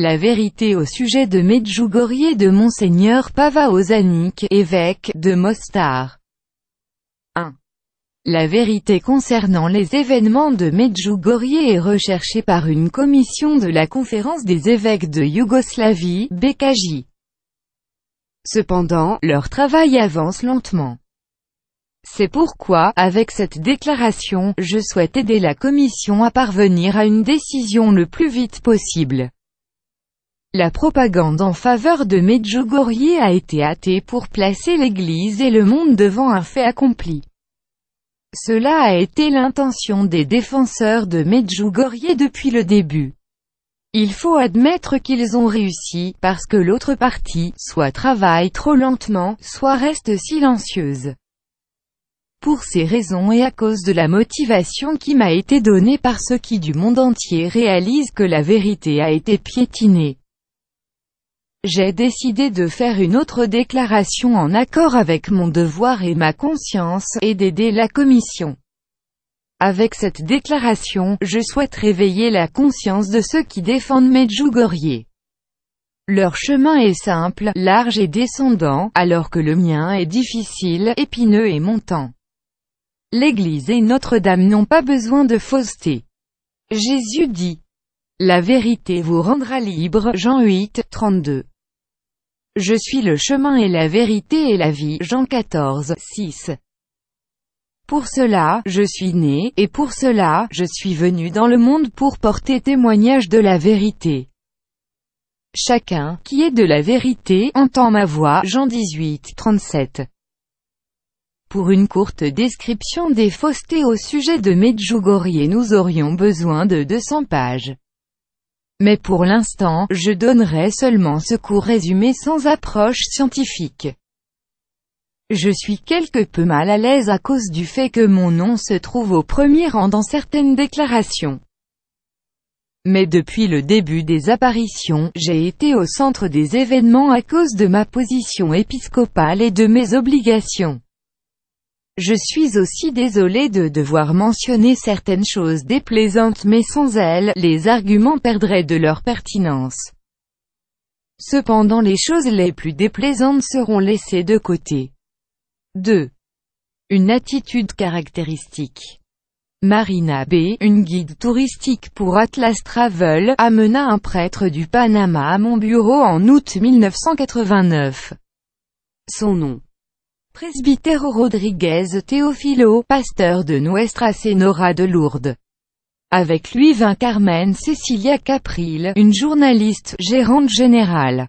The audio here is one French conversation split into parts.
La vérité au sujet de Medjugorje de Monseigneur Pava Ozanik, évêque, de Mostar. 1. La vérité concernant les événements de Medjugorje est recherchée par une commission de la conférence des évêques de Yougoslavie, BKJ. Cependant, leur travail avance lentement. C'est pourquoi, avec cette déclaration, je souhaite aider la Commission à parvenir à une décision le plus vite possible. La propagande en faveur de Medjugorje a été hâtée pour placer l'Église et le monde devant un fait accompli. Cela a été l'intention des défenseurs de Medjugorje depuis le début. Il faut admettre qu'ils ont réussi, parce que l'autre partie, soit travaille trop lentement, soit reste silencieuse. Pour ces raisons et à cause de la motivation qui m'a été donnée par ceux qui du monde entier réalisent que la vérité a été piétinée, j'ai décidé de faire une autre déclaration en accord avec mon devoir et ma conscience, et d'aider la Commission. Avec cette déclaration, je souhaite réveiller la conscience de ceux qui défendent Medjugorje. Leur chemin est simple, large et descendant, alors que le mien est difficile, épineux et montant. L'Église et Notre-Dame n'ont pas besoin de fausseté. Jésus dit. La vérité vous rendra libre. Jean 8, 32. Je suis le chemin et la vérité et la vie. Jean 14, 6. Pour cela, je suis né, et pour cela, je suis venu dans le monde pour porter témoignage de la vérité. Chacun, qui est de la vérité, entend ma voix. Jean 18.37. 37. Pour une courte description des faussetés au sujet de Medjugorje nous aurions besoin de 200 pages. Mais pour l'instant, je donnerai seulement ce court résumé sans approche scientifique. Je suis quelque peu mal à l'aise à cause du fait que mon nom se trouve au premier rang dans certaines déclarations. Mais depuis le début des apparitions, j'ai été au centre des événements à cause de ma position épiscopale et de mes obligations. Je suis aussi désolé de devoir mentionner certaines choses déplaisantes mais sans elles, les arguments perdraient de leur pertinence. Cependant les choses les plus déplaisantes seront laissées de côté. 2. Une attitude caractéristique. Marina B, une guide touristique pour Atlas Travel, amena un prêtre du Panama à mon bureau en août 1989. Son nom Presbytéro Rodriguez Teofilo, pasteur de Nuestra Senora de Lourdes. Avec lui vint Carmen Cecilia Capril, une journaliste gérante générale.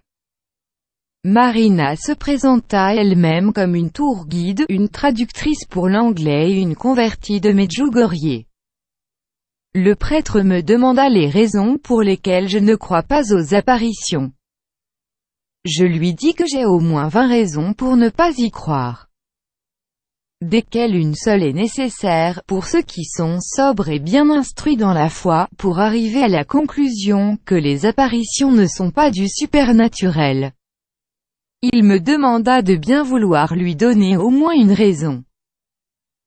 Marina se présenta elle-même comme une tour guide, une traductrice pour l'anglais et une convertie de Medjugorje. Le prêtre me demanda les raisons pour lesquelles je ne crois pas aux apparitions. Je lui dis que j'ai au moins vingt raisons pour ne pas y croire desquelles une seule est nécessaire, pour ceux qui sont sobres et bien instruits dans la foi, pour arriver à la conclusion que les apparitions ne sont pas du supernaturel. Il me demanda de bien vouloir lui donner au moins une raison.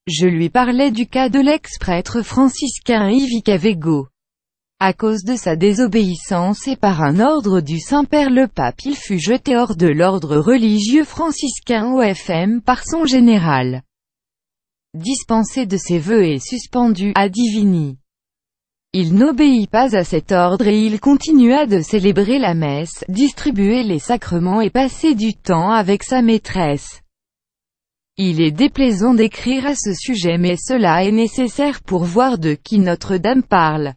Je lui parlais du cas de l'ex-prêtre franciscain Yvick Vego. À cause de sa désobéissance et par un ordre du Saint-Père le pape il fut jeté hors de l'ordre religieux franciscain OFM par son général. Dispensé de ses vœux et suspendu à Divini. Il n'obéit pas à cet ordre et il continua de célébrer la messe, distribuer les sacrements et passer du temps avec sa maîtresse. Il est déplaisant d'écrire à ce sujet mais cela est nécessaire pour voir de qui Notre-Dame parle.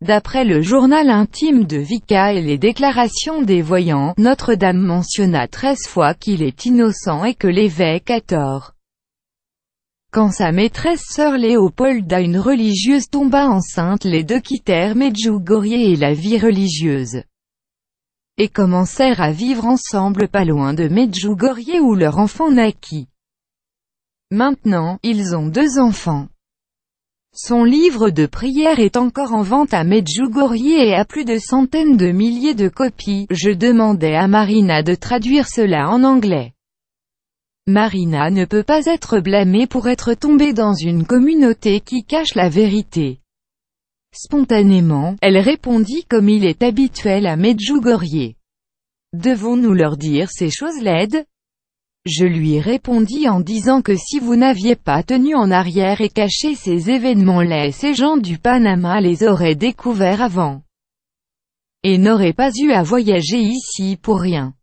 D'après le journal intime de Vika et les déclarations des voyants, Notre-Dame mentionna treize fois qu'il est innocent et que l'évêque a tort. Quand sa maîtresse sœur Léopolda une religieuse tomba enceinte les deux quittèrent Medjugorje et la vie religieuse et commencèrent à vivre ensemble pas loin de Medjugorje où leur enfant naquit. Maintenant, ils ont deux enfants. Son livre de prière est encore en vente à Medjugorje et à plus de centaines de milliers de copies. Je demandais à Marina de traduire cela en anglais. Marina ne peut pas être blâmée pour être tombée dans une communauté qui cache la vérité. Spontanément, elle répondit comme il est habituel à Medjugorje. Devons-nous leur dire ces choses laides je lui répondis en disant que si vous n'aviez pas tenu en arrière et caché ces événements-là, ces gens du Panama les auraient découverts avant et n'auraient pas eu à voyager ici pour rien.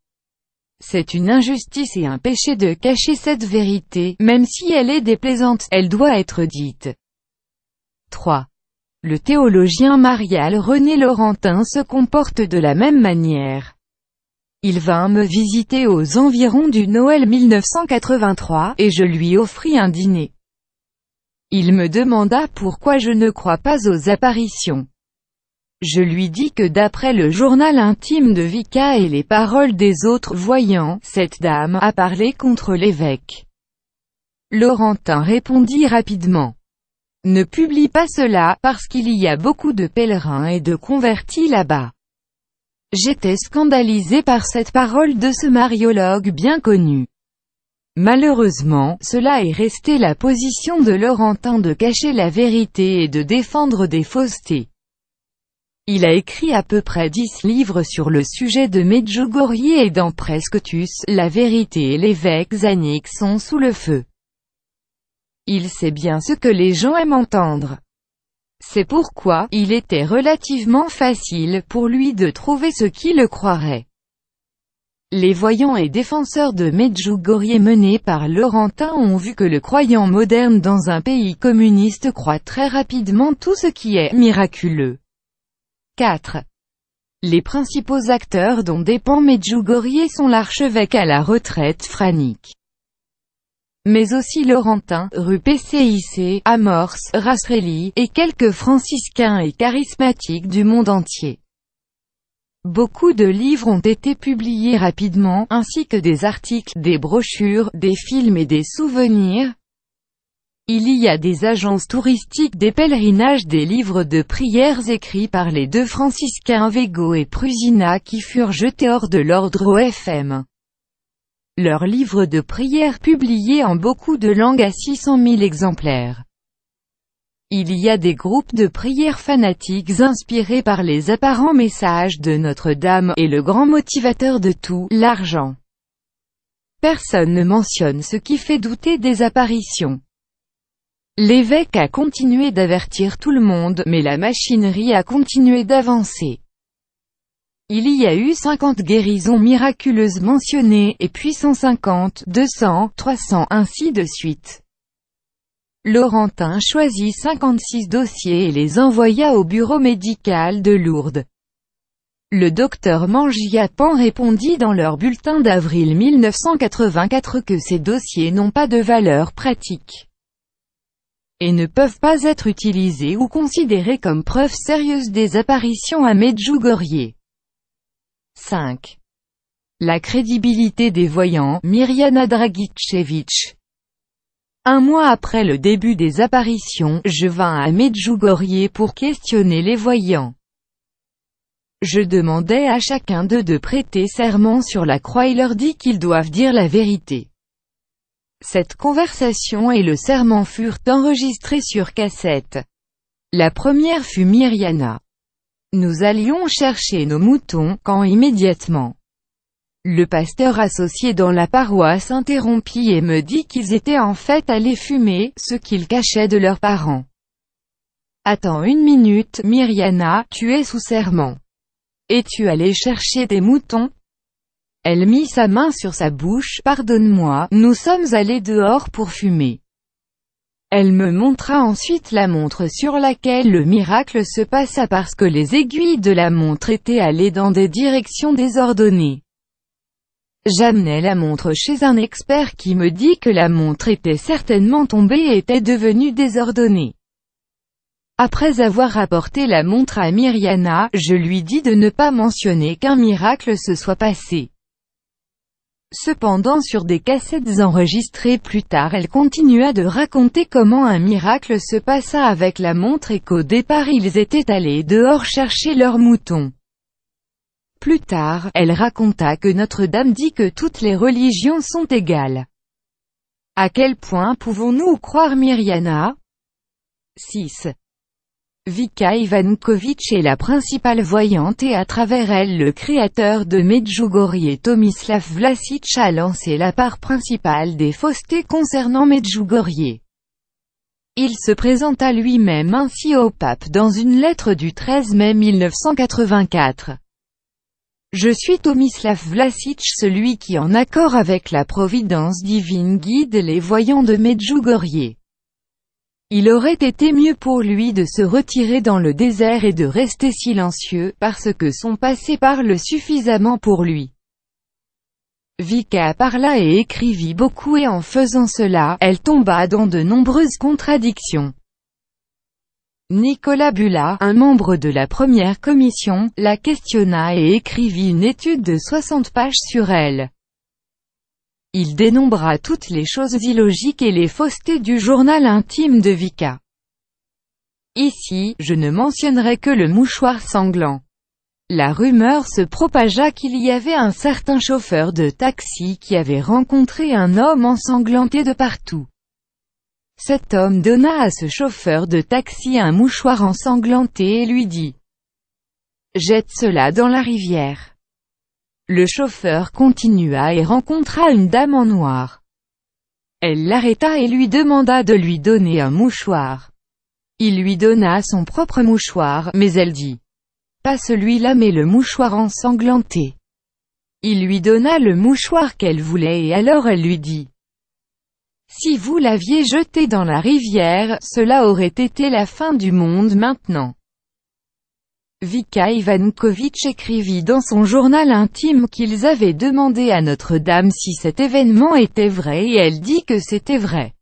C'est une injustice et un péché de cacher cette vérité, même si elle est déplaisante, elle doit être dite. 3. Le théologien marial René Laurentin se comporte de la même manière. Il vint me visiter aux environs du Noël 1983, et je lui offris un dîner. Il me demanda pourquoi je ne crois pas aux apparitions. Je lui dis que d'après le journal intime de Vika et les paroles des autres voyants, cette dame a parlé contre l'évêque. Laurentin répondit rapidement. Ne publie pas cela, parce qu'il y a beaucoup de pèlerins et de convertis là-bas. J'étais scandalisé par cette parole de ce mariologue bien connu. Malheureusement, cela est resté la position de Laurentin de cacher la vérité et de défendre des faussetés. Il a écrit à peu près dix livres sur le sujet de Medjugorje et dans presque tous, la vérité et l'évêque Zanik sont sous le feu. Il sait bien ce que les gens aiment entendre. C'est pourquoi, il était relativement facile pour lui de trouver ce qui le croirait. Les voyants et défenseurs de Medjugorje menés par Laurentin ont vu que le croyant moderne dans un pays communiste croit très rapidement tout ce qui est miraculeux. 4. Les principaux acteurs dont dépend Medjugorje sont l'archevêque à la retraite Franik mais aussi Laurentin, rue PCIC, Amorce, Rastrelli, et quelques franciscains et charismatiques du monde entier. Beaucoup de livres ont été publiés rapidement, ainsi que des articles, des brochures, des films et des souvenirs. Il y a des agences touristiques des pèlerinages des livres de prières écrits par les deux franciscains Végo et Prusina qui furent jetés hors de l'ordre OFM. Leur livre de prière publié en beaucoup de langues à 600 000 exemplaires. Il y a des groupes de prières fanatiques inspirés par les apparents messages de Notre-Dame et le grand motivateur de tout, l'argent. Personne ne mentionne ce qui fait douter des apparitions. L'évêque a continué d'avertir tout le monde, mais la machinerie a continué d'avancer. Il y a eu 50 guérisons miraculeuses mentionnées, et puis 150, 200, 300 ainsi de suite. Laurentin choisit 56 dossiers et les envoya au bureau médical de Lourdes. Le docteur Mangiapan répondit dans leur bulletin d'avril 1984 que ces dossiers n'ont pas de valeur pratique et ne peuvent pas être utilisés ou considérés comme preuve sérieuse des apparitions à Medjugorje. 5. La crédibilité des voyants, Myriana Dragicevic. Un mois après le début des apparitions, je vins à Medjugorje pour questionner les voyants. Je demandais à chacun d'eux de prêter serment sur la croix et leur dis qu'ils doivent dire la vérité. Cette conversation et le serment furent enregistrés sur cassette. La première fut Myriana. Nous allions chercher nos moutons, quand immédiatement, le pasteur associé dans la paroisse interrompit et me dit qu'ils étaient en fait allés fumer, ce qu'ils cachaient de leurs parents. Attends une minute, Myriana, tu es sous serment. es tu allée chercher des moutons Elle mit sa main sur sa bouche, pardonne-moi, nous sommes allés dehors pour fumer. Elle me montra ensuite la montre sur laquelle le miracle se passa parce que les aiguilles de la montre étaient allées dans des directions désordonnées. J'amenais la montre chez un expert qui me dit que la montre était certainement tombée et était devenue désordonnée. Après avoir rapporté la montre à Myriana, je lui dis de ne pas mentionner qu'un miracle se soit passé. Cependant sur des cassettes enregistrées plus tard elle continua de raconter comment un miracle se passa avec la montre et qu'au départ ils étaient allés dehors chercher leurs moutons. Plus tard, elle raconta que Notre-Dame dit que toutes les religions sont égales. À quel point pouvons-nous croire Myriana 6. Vika Ivankovitch est la principale voyante et à travers elle le créateur de Medjugorje Tomislav Vlasic a lancé la part principale des faussetés concernant Medjugorje. Il se présenta lui-même ainsi au pape dans une lettre du 13 mai 1984. Je suis Tomislav Vlasic celui qui en accord avec la providence divine guide les voyants de Medjugorje. Il aurait été mieux pour lui de se retirer dans le désert et de rester silencieux, parce que son passé parle suffisamment pour lui. Vika parla et écrivit beaucoup et en faisant cela, elle tomba dans de nombreuses contradictions. Nicolas Bula, un membre de la première commission, la questionna et écrivit une étude de 60 pages sur elle. Il dénombra toutes les choses illogiques et les faussetés du journal intime de Vika. Ici, je ne mentionnerai que le mouchoir sanglant. La rumeur se propagea qu'il y avait un certain chauffeur de taxi qui avait rencontré un homme ensanglanté de partout. Cet homme donna à ce chauffeur de taxi un mouchoir ensanglanté et lui dit « Jette cela dans la rivière ». Le chauffeur continua et rencontra une dame en noir. Elle l'arrêta et lui demanda de lui donner un mouchoir. Il lui donna son propre mouchoir, mais elle dit « Pas celui-là mais le mouchoir ensanglanté ». Il lui donna le mouchoir qu'elle voulait et alors elle lui dit « Si vous l'aviez jeté dans la rivière, cela aurait été la fin du monde maintenant ». Vika Ivankovic écrivit dans son journal intime qu'ils avaient demandé à Notre-Dame si cet événement était vrai et elle dit que c'était vrai.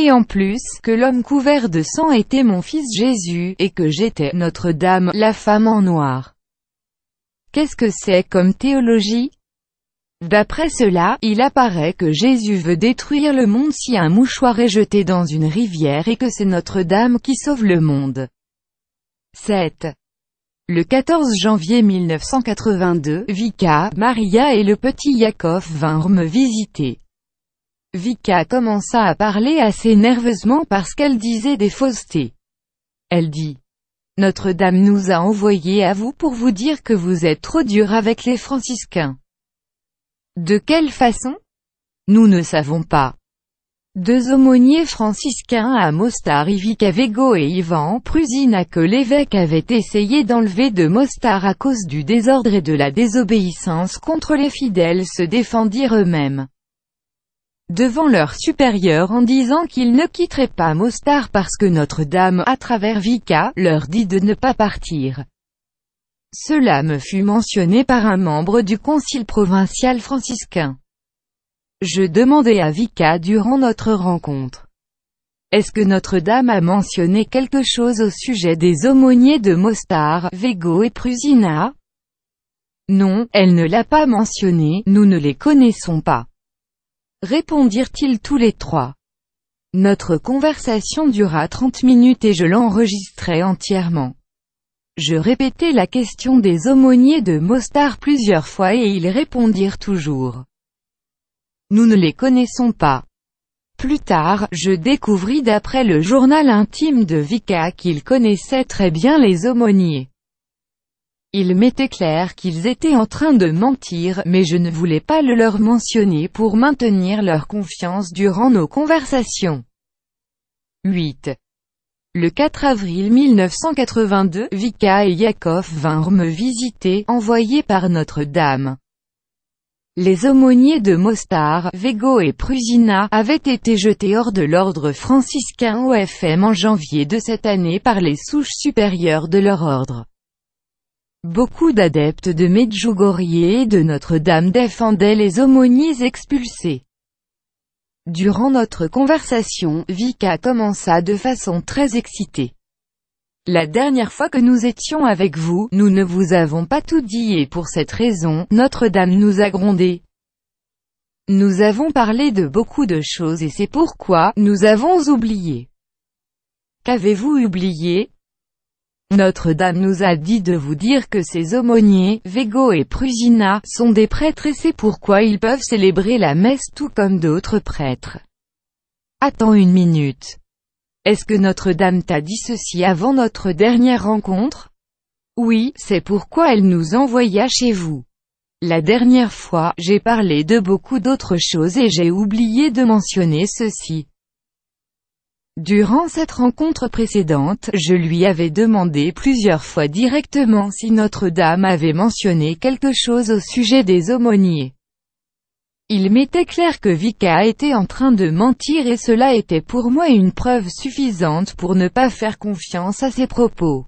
Et en plus, que l'homme couvert de sang était mon fils Jésus, et que j'étais Notre-Dame, la femme en noir. Qu'est-ce que c'est comme théologie D'après cela, il apparaît que Jésus veut détruire le monde si un mouchoir est jeté dans une rivière et que c'est Notre-Dame qui sauve le monde. 7. Le 14 janvier 1982, Vika, Maria et le petit Yakov vinrent me visiter. Vika commença à parler assez nerveusement parce qu'elle disait des faussetés. Elle dit « Notre-Dame nous a envoyés à vous pour vous dire que vous êtes trop dur avec les franciscains. » De quelle façon Nous ne savons pas. Deux aumôniers franciscains à Mostar Ivica Vego et Ivan Prusina que l'évêque avait essayé d'enlever de Mostar à cause du désordre et de la désobéissance contre les fidèles se défendirent eux-mêmes devant leur supérieur en disant qu'ils ne quitteraient pas Mostar parce que Notre-Dame, à travers Vica, leur dit de ne pas partir. Cela me fut mentionné par un membre du concile provincial franciscain. Je demandais à Vika durant notre rencontre. Est-ce que Notre-Dame a mentionné quelque chose au sujet des aumôniers de Mostar, Vego et Prusina Non, elle ne l'a pas mentionné, nous ne les connaissons pas. Répondirent-ils tous les trois. Notre conversation dura trente minutes et je l'enregistrai entièrement. Je répétai la question des aumôniers de Mostar plusieurs fois et ils répondirent toujours. Nous ne les connaissons pas. Plus tard, je découvris d'après le journal intime de Vika qu'ils connaissaient très bien les aumôniers. Il m'était clair qu'ils étaient en train de mentir, mais je ne voulais pas le leur mentionner pour maintenir leur confiance durant nos conversations. 8. Le 4 avril 1982, Vika et Yakov vinrent me visiter, envoyés par Notre-Dame. Les aumôniers de Mostar, Vego et Prusina, avaient été jetés hors de l'ordre franciscain OFM en janvier de cette année par les souches supérieures de leur ordre. Beaucoup d'adeptes de Medjugorje et de Notre-Dame défendaient les aumôniers expulsés. Durant notre conversation, Vika commença de façon très excitée. La dernière fois que nous étions avec vous, nous ne vous avons pas tout dit et pour cette raison, Notre-Dame nous a grondés. Nous avons parlé de beaucoup de choses et c'est pourquoi, nous avons oublié. Qu'avez-vous oublié Notre-Dame nous a dit de vous dire que ces aumôniers, Végo et Prusina, sont des prêtres et c'est pourquoi ils peuvent célébrer la messe tout comme d'autres prêtres. Attends une minute. Est-ce que Notre-Dame t'a dit ceci avant notre dernière rencontre Oui, c'est pourquoi elle nous envoya chez vous. La dernière fois, j'ai parlé de beaucoup d'autres choses et j'ai oublié de mentionner ceci. Durant cette rencontre précédente, je lui avais demandé plusieurs fois directement si Notre-Dame avait mentionné quelque chose au sujet des aumôniers. Il m'était clair que Vika était en train de mentir et cela était pour moi une preuve suffisante pour ne pas faire confiance à ses propos.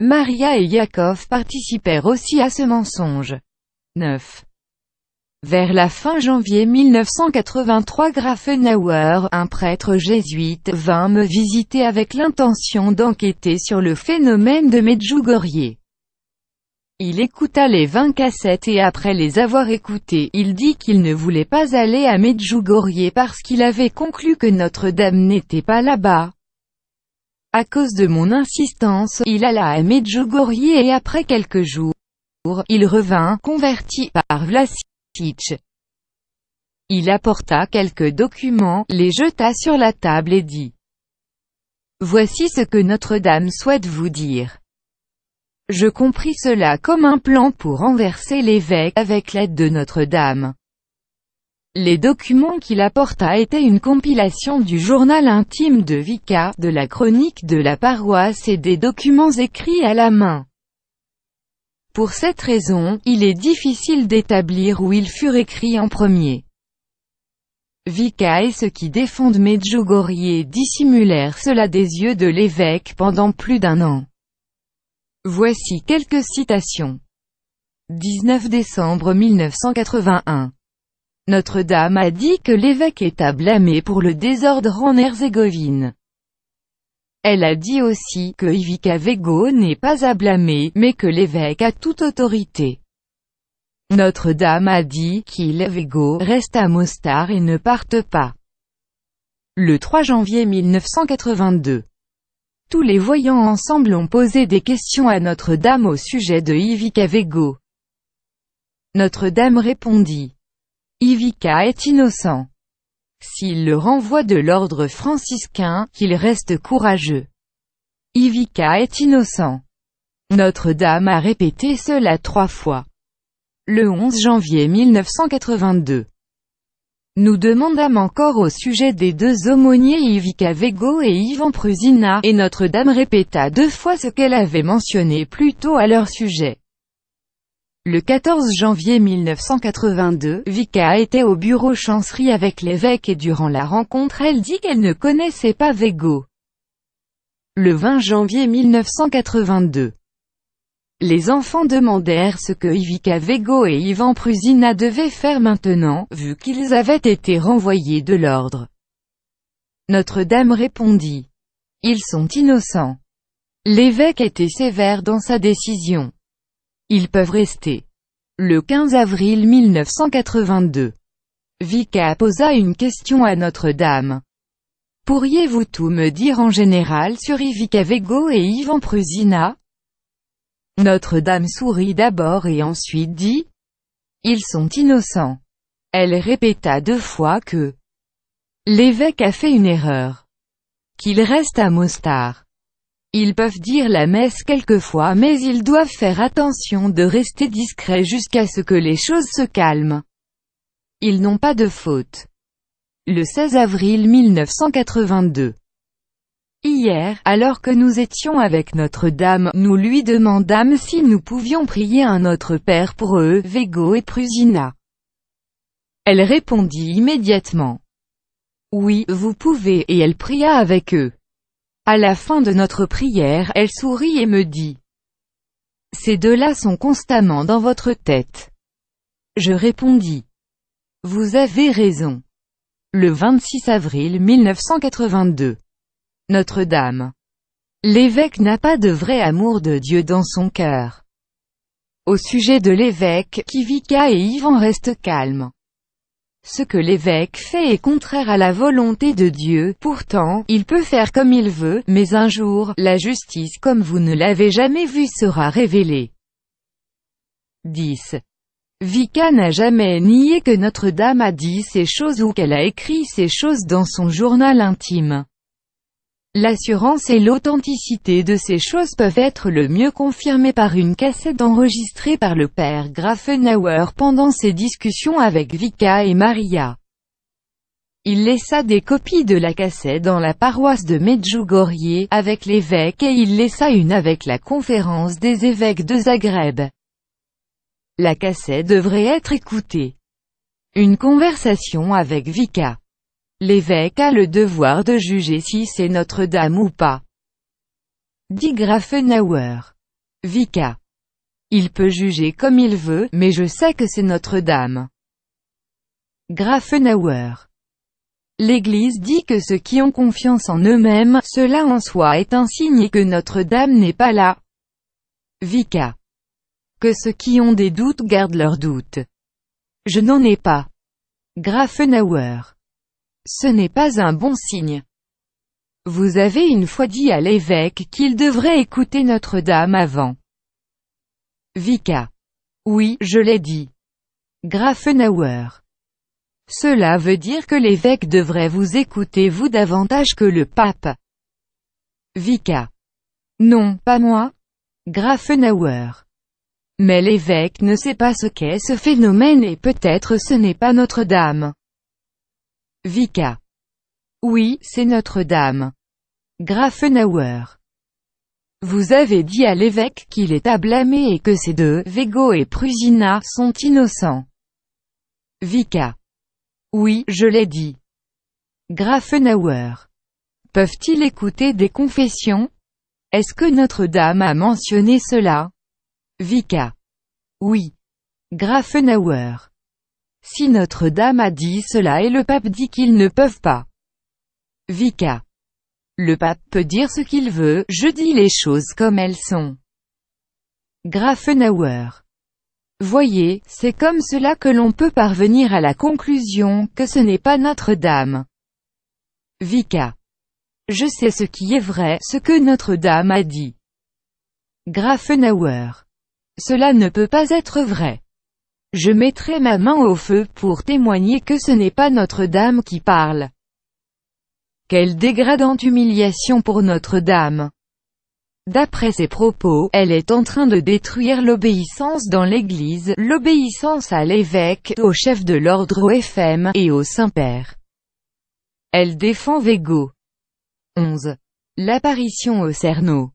Maria et Yakov participèrent aussi à ce mensonge. 9. Vers la fin janvier 1983 Grafenauer, un prêtre jésuite, vint me visiter avec l'intention d'enquêter sur le phénomène de Medjugorje. Il écouta les vingt cassettes et après les avoir écoutées, il dit qu'il ne voulait pas aller à Medjugorje parce qu'il avait conclu que Notre-Dame n'était pas là-bas. À cause de mon insistance, il alla à Medjugorje et après quelques jours, il revint, converti, par Vlasic. Il apporta quelques documents, les jeta sur la table et dit « Voici ce que Notre-Dame souhaite vous dire. Je compris cela comme un plan pour renverser l'évêque, avec l'aide de Notre-Dame. Les documents qu'il apporta étaient une compilation du journal intime de Vica, de la chronique de la paroisse et des documents écrits à la main. Pour cette raison, il est difficile d'établir où ils furent écrits en premier. Vika et ceux qui défendent Medjugorje dissimulèrent cela des yeux de l'évêque pendant plus d'un an. Voici quelques citations. 19 décembre 1981. Notre-Dame a dit que l'évêque est à blâmer pour le désordre en Herzégovine. Elle a dit aussi que Ivica Vego n'est pas à blâmer, mais que l'évêque a toute autorité. Notre-Dame a dit qu'il Vego reste à Mostar et ne parte pas. Le 3 janvier 1982. Tous les voyants ensemble ont posé des questions à Notre-Dame au sujet de Ivica Vego. Notre-Dame répondit. Ivica est innocent. S'il le renvoie de l'ordre franciscain, qu'il reste courageux. Ivica est innocent. Notre-Dame a répété cela trois fois. Le 11 janvier 1982. Nous demandâmes encore au sujet des deux aumôniers Yvika Vego et Yvan Prusina, et Notre-Dame répéta deux fois ce qu'elle avait mentionné plus tôt à leur sujet. Le 14 janvier 1982, Vika était au bureau chancerie avec l'évêque et durant la rencontre elle dit qu'elle ne connaissait pas Vego. Le 20 janvier 1982 les enfants demandèrent ce que Ivica Vego et Ivan Prusina devaient faire maintenant, vu qu'ils avaient été renvoyés de l'ordre. Notre-Dame répondit. Ils sont innocents. L'évêque était sévère dans sa décision. Ils peuvent rester. Le 15 avril 1982. Vika posa une question à Notre-Dame. Pourriez-vous tout me dire en général sur Ivica Vego et Ivan Prusina notre-Dame sourit d'abord et ensuite dit « Ils sont innocents ». Elle répéta deux fois que l'évêque a fait une erreur. Qu'il reste à Mostar. Ils peuvent dire la messe quelquefois mais ils doivent faire attention de rester discrets jusqu'à ce que les choses se calment. Ils n'ont pas de faute. Le 16 avril 1982 Hier, alors que nous étions avec Notre-Dame, nous lui demandâmes si nous pouvions prier un autre Père pour eux, Vego et Prusina. Elle répondit immédiatement. Oui, vous pouvez, et elle pria avec eux. À la fin de notre prière, elle sourit et me dit. Ces deux-là sont constamment dans votre tête. Je répondis. Vous avez raison. Le 26 avril 1982. Notre-Dame. L'évêque n'a pas de vrai amour de Dieu dans son cœur. Au sujet de l'évêque, Kivika et Yvan restent calmes. Ce que l'évêque fait est contraire à la volonté de Dieu, pourtant, il peut faire comme il veut, mais un jour, la justice comme vous ne l'avez jamais vue sera révélée. 10. Vika n'a jamais nié que Notre-Dame a dit ces choses ou qu'elle a écrit ces choses dans son journal intime. L'assurance et l'authenticité de ces choses peuvent être le mieux confirmées par une cassette enregistrée par le père Grafenauer pendant ses discussions avec Vika et Maria. Il laissa des copies de la cassette dans la paroisse de Medjugorje, avec l'évêque et il laissa une avec la conférence des évêques de Zagreb. La cassette devrait être écoutée. Une conversation avec Vika L'évêque a le devoir de juger si c'est Notre-Dame ou pas. Dit Grafenauer. Vika. Il peut juger comme il veut, mais je sais que c'est Notre-Dame. Grafenauer. L'Église dit que ceux qui ont confiance en eux-mêmes, cela en soi est un signe que Notre-Dame n'est pas là. Vika. Que ceux qui ont des doutes gardent leurs doutes. Je n'en ai pas. Grafenauer. Ce n'est pas un bon signe. Vous avez une fois dit à l'évêque qu'il devrait écouter Notre-Dame avant. Vika. Oui, je l'ai dit. Grafenauer. Cela veut dire que l'évêque devrait vous écouter vous davantage que le pape. Vika. Non, pas moi. Grafenauer. Mais l'évêque ne sait pas ce qu'est ce phénomène et peut-être ce n'est pas Notre-Dame. Vika. Oui, c'est Notre-Dame. Grafenauer. Vous avez dit à l'évêque qu'il est à blâmer et que ces deux, Vego et Prusina, sont innocents. Vika. Oui, je l'ai dit. Grafenauer. Peuvent-ils écouter des confessions Est-ce que Notre-Dame a mentionné cela Vika. Oui. Grafenauer. Si Notre-Dame a dit cela et le pape dit qu'ils ne peuvent pas. Vika. Le pape peut dire ce qu'il veut, je dis les choses comme elles sont. Grafenauer. Voyez, c'est comme cela que l'on peut parvenir à la conclusion que ce n'est pas Notre-Dame. Vika. Je sais ce qui est vrai, ce que Notre-Dame a dit. Grafenauer. Cela ne peut pas être vrai. Je mettrai ma main au feu pour témoigner que ce n'est pas Notre-Dame qui parle. Quelle dégradante humiliation pour Notre-Dame. D'après ses propos, elle est en train de détruire l'obéissance dans l'Église, l'obéissance à l'évêque, au chef de l'ordre au FM, et au Saint-Père. Elle défend Vego. 11. L'apparition au Cerno.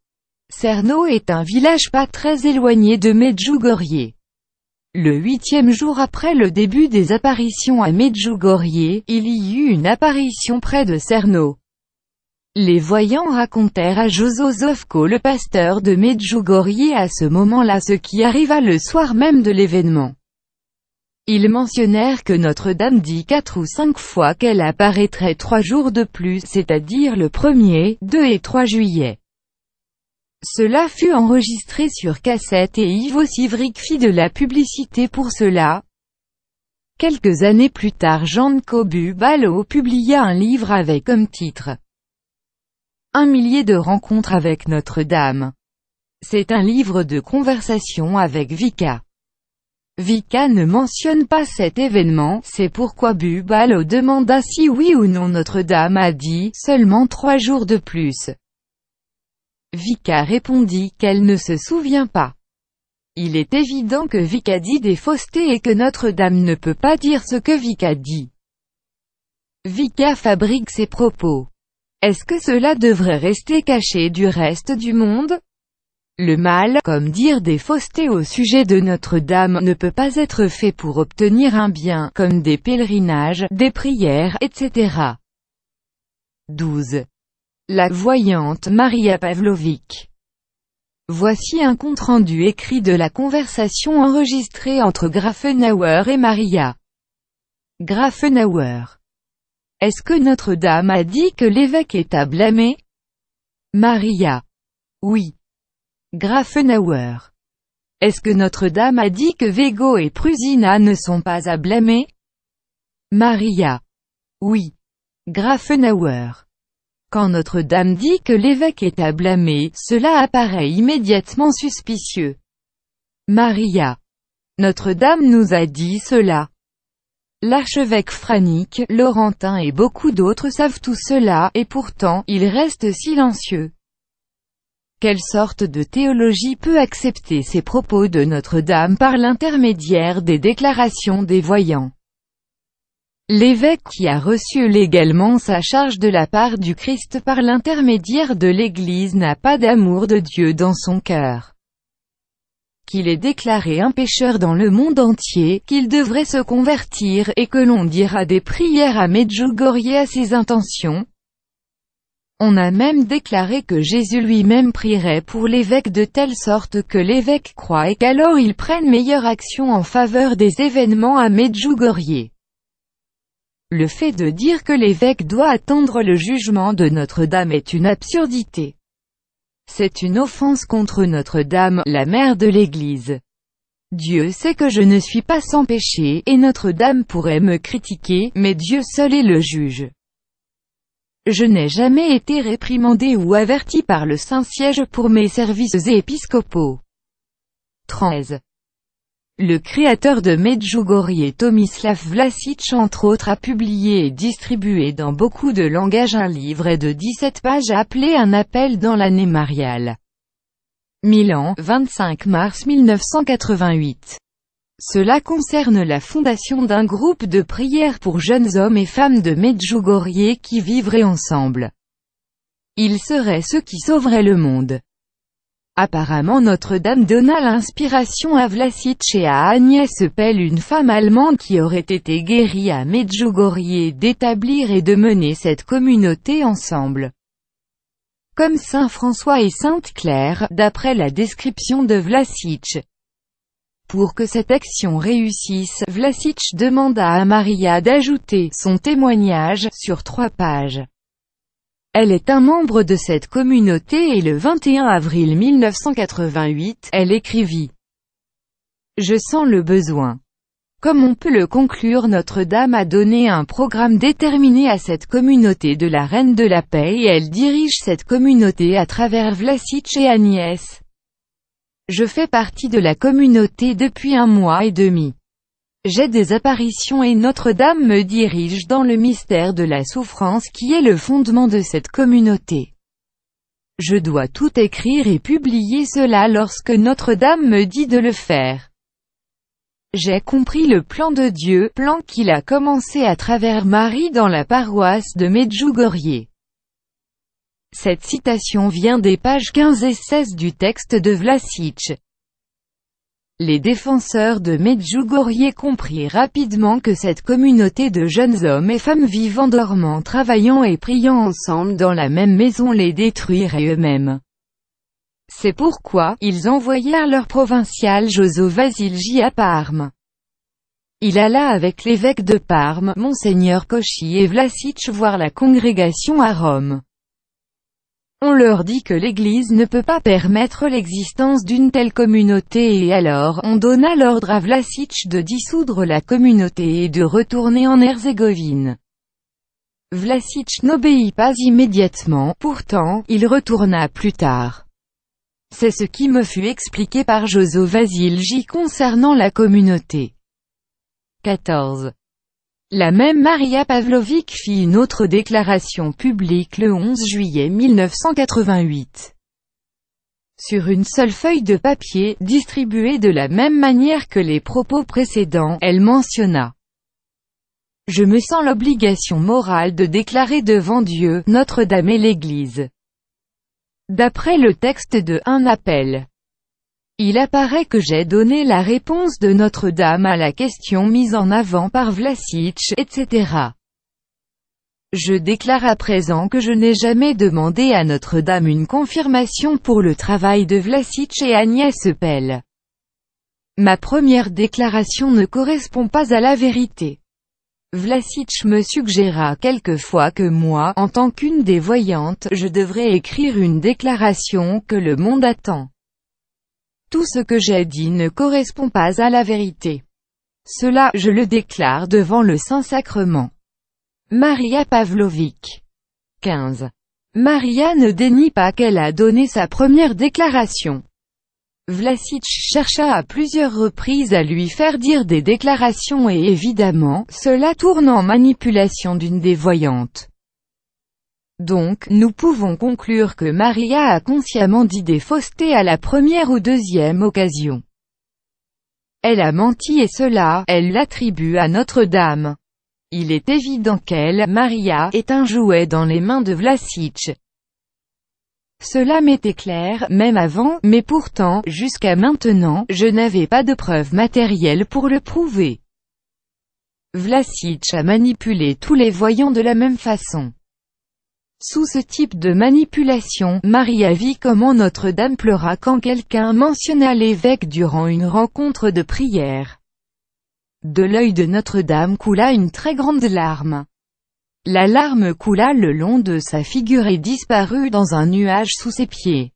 Cerno est un village pas très éloigné de Medjugorje. Le huitième jour après le début des apparitions à Medjugorje, il y eut une apparition près de Cerno. Les voyants racontèrent à Joso le pasteur de Medjugorje à ce moment-là ce qui arriva le soir même de l'événement. Ils mentionnèrent que Notre-Dame dit quatre ou cinq fois qu'elle apparaîtrait trois jours de plus, c'est-à-dire le 1er, 2 et 3 juillet. Cela fut enregistré sur cassette et Ivo Sivrik fit de la publicité pour cela. Quelques années plus tard Jean Cobu Balo publia un livre avec comme titre « Un millier de rencontres avec Notre-Dame ». C'est un livre de conversation avec Vika. Vika ne mentionne pas cet événement, c'est pourquoi Bubalo demanda si oui ou non Notre-Dame a dit « seulement trois jours de plus ». Vika répondit qu'elle ne se souvient pas. Il est évident que Vika dit des faussetés et que Notre-Dame ne peut pas dire ce que Vika dit. Vika fabrique ses propos. Est-ce que cela devrait rester caché du reste du monde Le mal, comme dire des faussetés au sujet de Notre-Dame, ne peut pas être fait pour obtenir un bien, comme des pèlerinages, des prières, etc. 12. La voyante Maria Pavlovic. Voici un compte-rendu écrit de la conversation enregistrée entre Grafenauer et Maria. Grafenauer. Est-ce que Notre-Dame a dit que l'évêque est à blâmer Maria. Oui. Grafenauer. Est-ce que Notre-Dame a dit que Vego et Prusina ne sont pas à blâmer Maria. Oui. Grafenauer. Quand Notre-Dame dit que l'évêque est à blâmer, cela apparaît immédiatement suspicieux. Maria. Notre-Dame nous a dit cela. L'archevêque Franic, Laurentin et beaucoup d'autres savent tout cela, et pourtant, ils restent silencieux. Quelle sorte de théologie peut accepter ces propos de Notre-Dame par l'intermédiaire des déclarations des voyants L'évêque qui a reçu légalement sa charge de la part du Christ par l'intermédiaire de l'Église n'a pas d'amour de Dieu dans son cœur. Qu'il est déclaré un pécheur dans le monde entier, qu'il devrait se convertir, et que l'on dira des prières à Medjugorje à ses intentions. On a même déclaré que Jésus lui-même prierait pour l'évêque de telle sorte que l'évêque croit et qu'alors il prenne meilleure action en faveur des événements à Medjugorje. Le fait de dire que l'évêque doit attendre le jugement de Notre-Dame est une absurdité. C'est une offense contre Notre-Dame, la mère de l'Église. Dieu sait que je ne suis pas sans péché, et Notre-Dame pourrait me critiquer, mais Dieu seul est le juge. Je n'ai jamais été réprimandé ou averti par le Saint-Siège pour mes services épiscopaux. 13. Le créateur de Medjugorje Tomislav Vlasic entre autres a publié et distribué dans beaucoup de langages un livre et de 17 pages appelé Un appel dans l'année mariale. Milan, 25 mars 1988. Cela concerne la fondation d'un groupe de prières pour jeunes hommes et femmes de Medjugorje qui vivraient ensemble. Ils seraient ceux qui sauveraient le monde. Apparemment Notre-Dame donna l'inspiration à Vlasic et à Agnès Pelle une femme allemande qui aurait été guérie à Medjugorje d'établir et de mener cette communauté ensemble. Comme Saint François et Sainte Claire, d'après la description de Vlasic. Pour que cette action réussisse, Vlasic demanda à Maria d'ajouter son témoignage sur trois pages. Elle est un membre de cette communauté et le 21 avril 1988, elle écrivit « Je sens le besoin. Comme on peut le conclure Notre-Dame a donné un programme déterminé à cette communauté de la Reine de la Paix et elle dirige cette communauté à travers Vlasic et Agnès. Je fais partie de la communauté depuis un mois et demi. J'ai des apparitions et Notre-Dame me dirige dans le mystère de la souffrance qui est le fondement de cette communauté. Je dois tout écrire et publier cela lorsque Notre-Dame me dit de le faire. J'ai compris le plan de Dieu, plan qu'il a commencé à travers Marie dans la paroisse de Medjugorje. Cette citation vient des pages 15 et 16 du texte de Vlasic. Les défenseurs de Medjugorje comprirent rapidement que cette communauté de jeunes hommes et femmes vivant dormant travaillant et priant ensemble dans la même maison les détruirait eux-mêmes. C'est pourquoi, ils envoyèrent leur provincial Joso Vasilji à Parme. Il alla avec l'évêque de Parme, Monseigneur Cauchy et Vlasic voir la congrégation à Rome. On leur dit que l'Église ne peut pas permettre l'existence d'une telle communauté et alors, on donna l'ordre à Vlasic de dissoudre la communauté et de retourner en Herzégovine. Vlasic n'obéit pas immédiatement, pourtant, il retourna plus tard. C'est ce qui me fut expliqué par Joso Vasilji concernant la communauté. 14. La même Maria Pavlovic fit une autre déclaration publique le 11 juillet 1988. Sur une seule feuille de papier, distribuée de la même manière que les propos précédents, elle mentionna « Je me sens l'obligation morale de déclarer devant Dieu, Notre-Dame et l'Église. » D'après le texte de Un appel il apparaît que j'ai donné la réponse de Notre-Dame à la question mise en avant par Vlasic, etc. Je déclare à présent que je n'ai jamais demandé à Notre-Dame une confirmation pour le travail de Vlasic et Agnès Pell. Ma première déclaration ne correspond pas à la vérité. Vlasic me suggéra quelquefois que moi, en tant qu'une des voyantes, je devrais écrire une déclaration que le monde attend. Tout ce que j'ai dit ne correspond pas à la vérité. Cela, je le déclare devant le Saint-Sacrement. Maria Pavlovic. 15. Maria ne dénie pas qu'elle a donné sa première déclaration. Vlasic chercha à plusieurs reprises à lui faire dire des déclarations et évidemment, cela tourne en manipulation d'une dévoyante. Donc, nous pouvons conclure que Maria a consciemment dit des faussetés à la première ou deuxième occasion. Elle a menti et cela, elle l'attribue à Notre-Dame. Il est évident qu'elle, Maria, est un jouet dans les mains de Vlasic. Cela m'était clair, même avant, mais pourtant, jusqu'à maintenant, je n'avais pas de preuves matérielles pour le prouver. Vlasic a manipulé tous les voyants de la même façon. Sous ce type de manipulation, Maria vit comment Notre-Dame pleura quand quelqu'un mentionna l'évêque durant une rencontre de prière. De l'œil de Notre-Dame coula une très grande larme. La larme coula le long de sa figure et disparut dans un nuage sous ses pieds.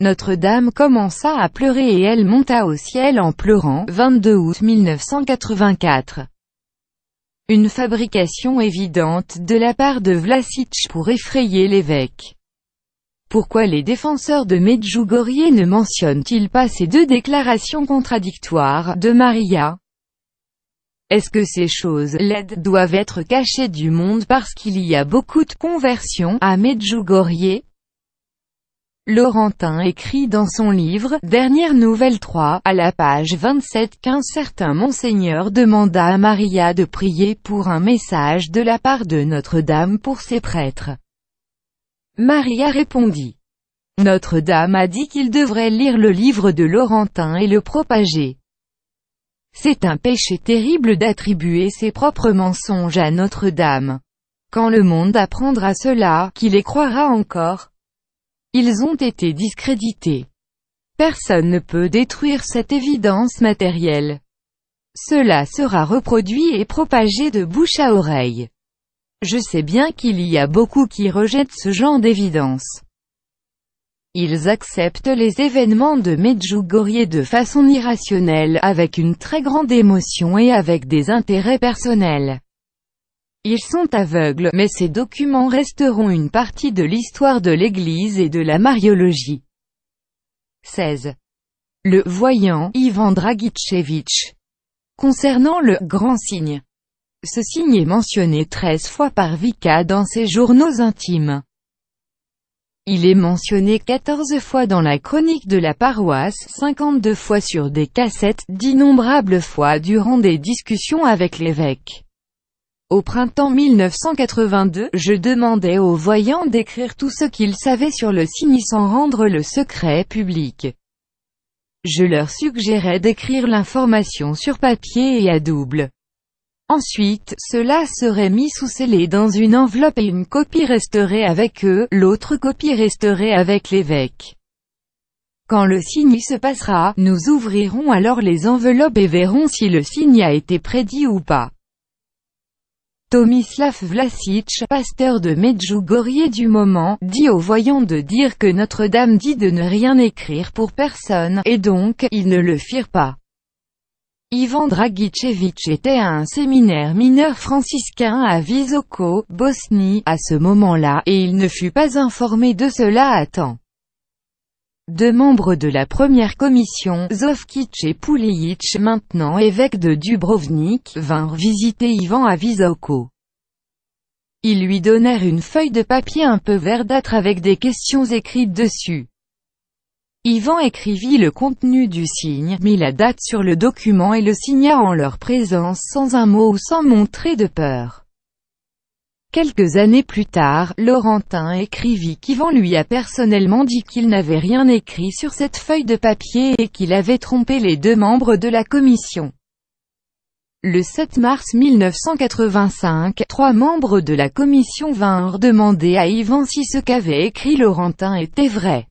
Notre-Dame commença à pleurer et elle monta au ciel en pleurant, 22 août 1984. Une fabrication évidente de la part de Vlasic pour effrayer l'évêque. Pourquoi les défenseurs de Medjugorje ne mentionnent-ils pas ces deux déclarations contradictoires de Maria Est-ce que ces choses laides doivent être cachées du monde parce qu'il y a beaucoup de conversions à Medjugorje Laurentin écrit dans son livre « Dernière nouvelle 3 » à la page 27 qu'un certain Monseigneur demanda à Maria de prier pour un message de la part de Notre-Dame pour ses prêtres. Maria répondit « Notre-Dame a dit qu'il devrait lire le livre de Laurentin et le propager. C'est un péché terrible d'attribuer ses propres mensonges à Notre-Dame. Quand le monde apprendra cela, qu'il les croira encore ils ont été discrédités. Personne ne peut détruire cette évidence matérielle. Cela sera reproduit et propagé de bouche à oreille. Je sais bien qu'il y a beaucoup qui rejettent ce genre d'évidence. Ils acceptent les événements de Medjugorje de façon irrationnelle, avec une très grande émotion et avec des intérêts personnels. Ils sont aveugles, mais ces documents resteront une partie de l'histoire de l'Église et de la mariologie. 16. Le voyant, Ivan Dragicevich. Concernant le « grand signe ». Ce signe est mentionné 13 fois par Vika dans ses journaux intimes. Il est mentionné 14 fois dans la chronique de la paroisse, 52 fois sur des cassettes, d'innombrables fois durant des discussions avec l'évêque. Au printemps 1982, je demandais aux voyants d'écrire tout ce qu'ils savaient sur le signe sans rendre le secret public. Je leur suggérais d'écrire l'information sur papier et à double. Ensuite, cela serait mis sous scellé dans une enveloppe et une copie resterait avec eux, l'autre copie resterait avec l'évêque. Quand le signe se passera, nous ouvrirons alors les enveloppes et verrons si le signe a été prédit ou pas. Tomislav Vlasic, pasteur de Medjugorje du moment, dit aux voyants de dire que Notre-Dame dit de ne rien écrire pour personne, et donc, ils ne le firent pas. Ivan Dragicevic était à un séminaire mineur franciscain à Visoko, Bosnie, à ce moment-là, et il ne fut pas informé de cela à temps. Deux membres de la première commission, Zovkic et Pouleic maintenant évêques de Dubrovnik, vinrent visiter Ivan à Visoko. Ils lui donnèrent une feuille de papier un peu verdâtre avec des questions écrites dessus. Ivan écrivit le contenu du signe, mit la date sur le document et le signa en leur présence sans un mot ou sans montrer de peur. Quelques années plus tard, Laurentin écrivit qu'Yvan lui a personnellement dit qu'il n'avait rien écrit sur cette feuille de papier et qu'il avait trompé les deux membres de la commission. Le 7 mars 1985, trois membres de la commission vinrent demander à Yvan si ce qu'avait écrit Laurentin était vrai.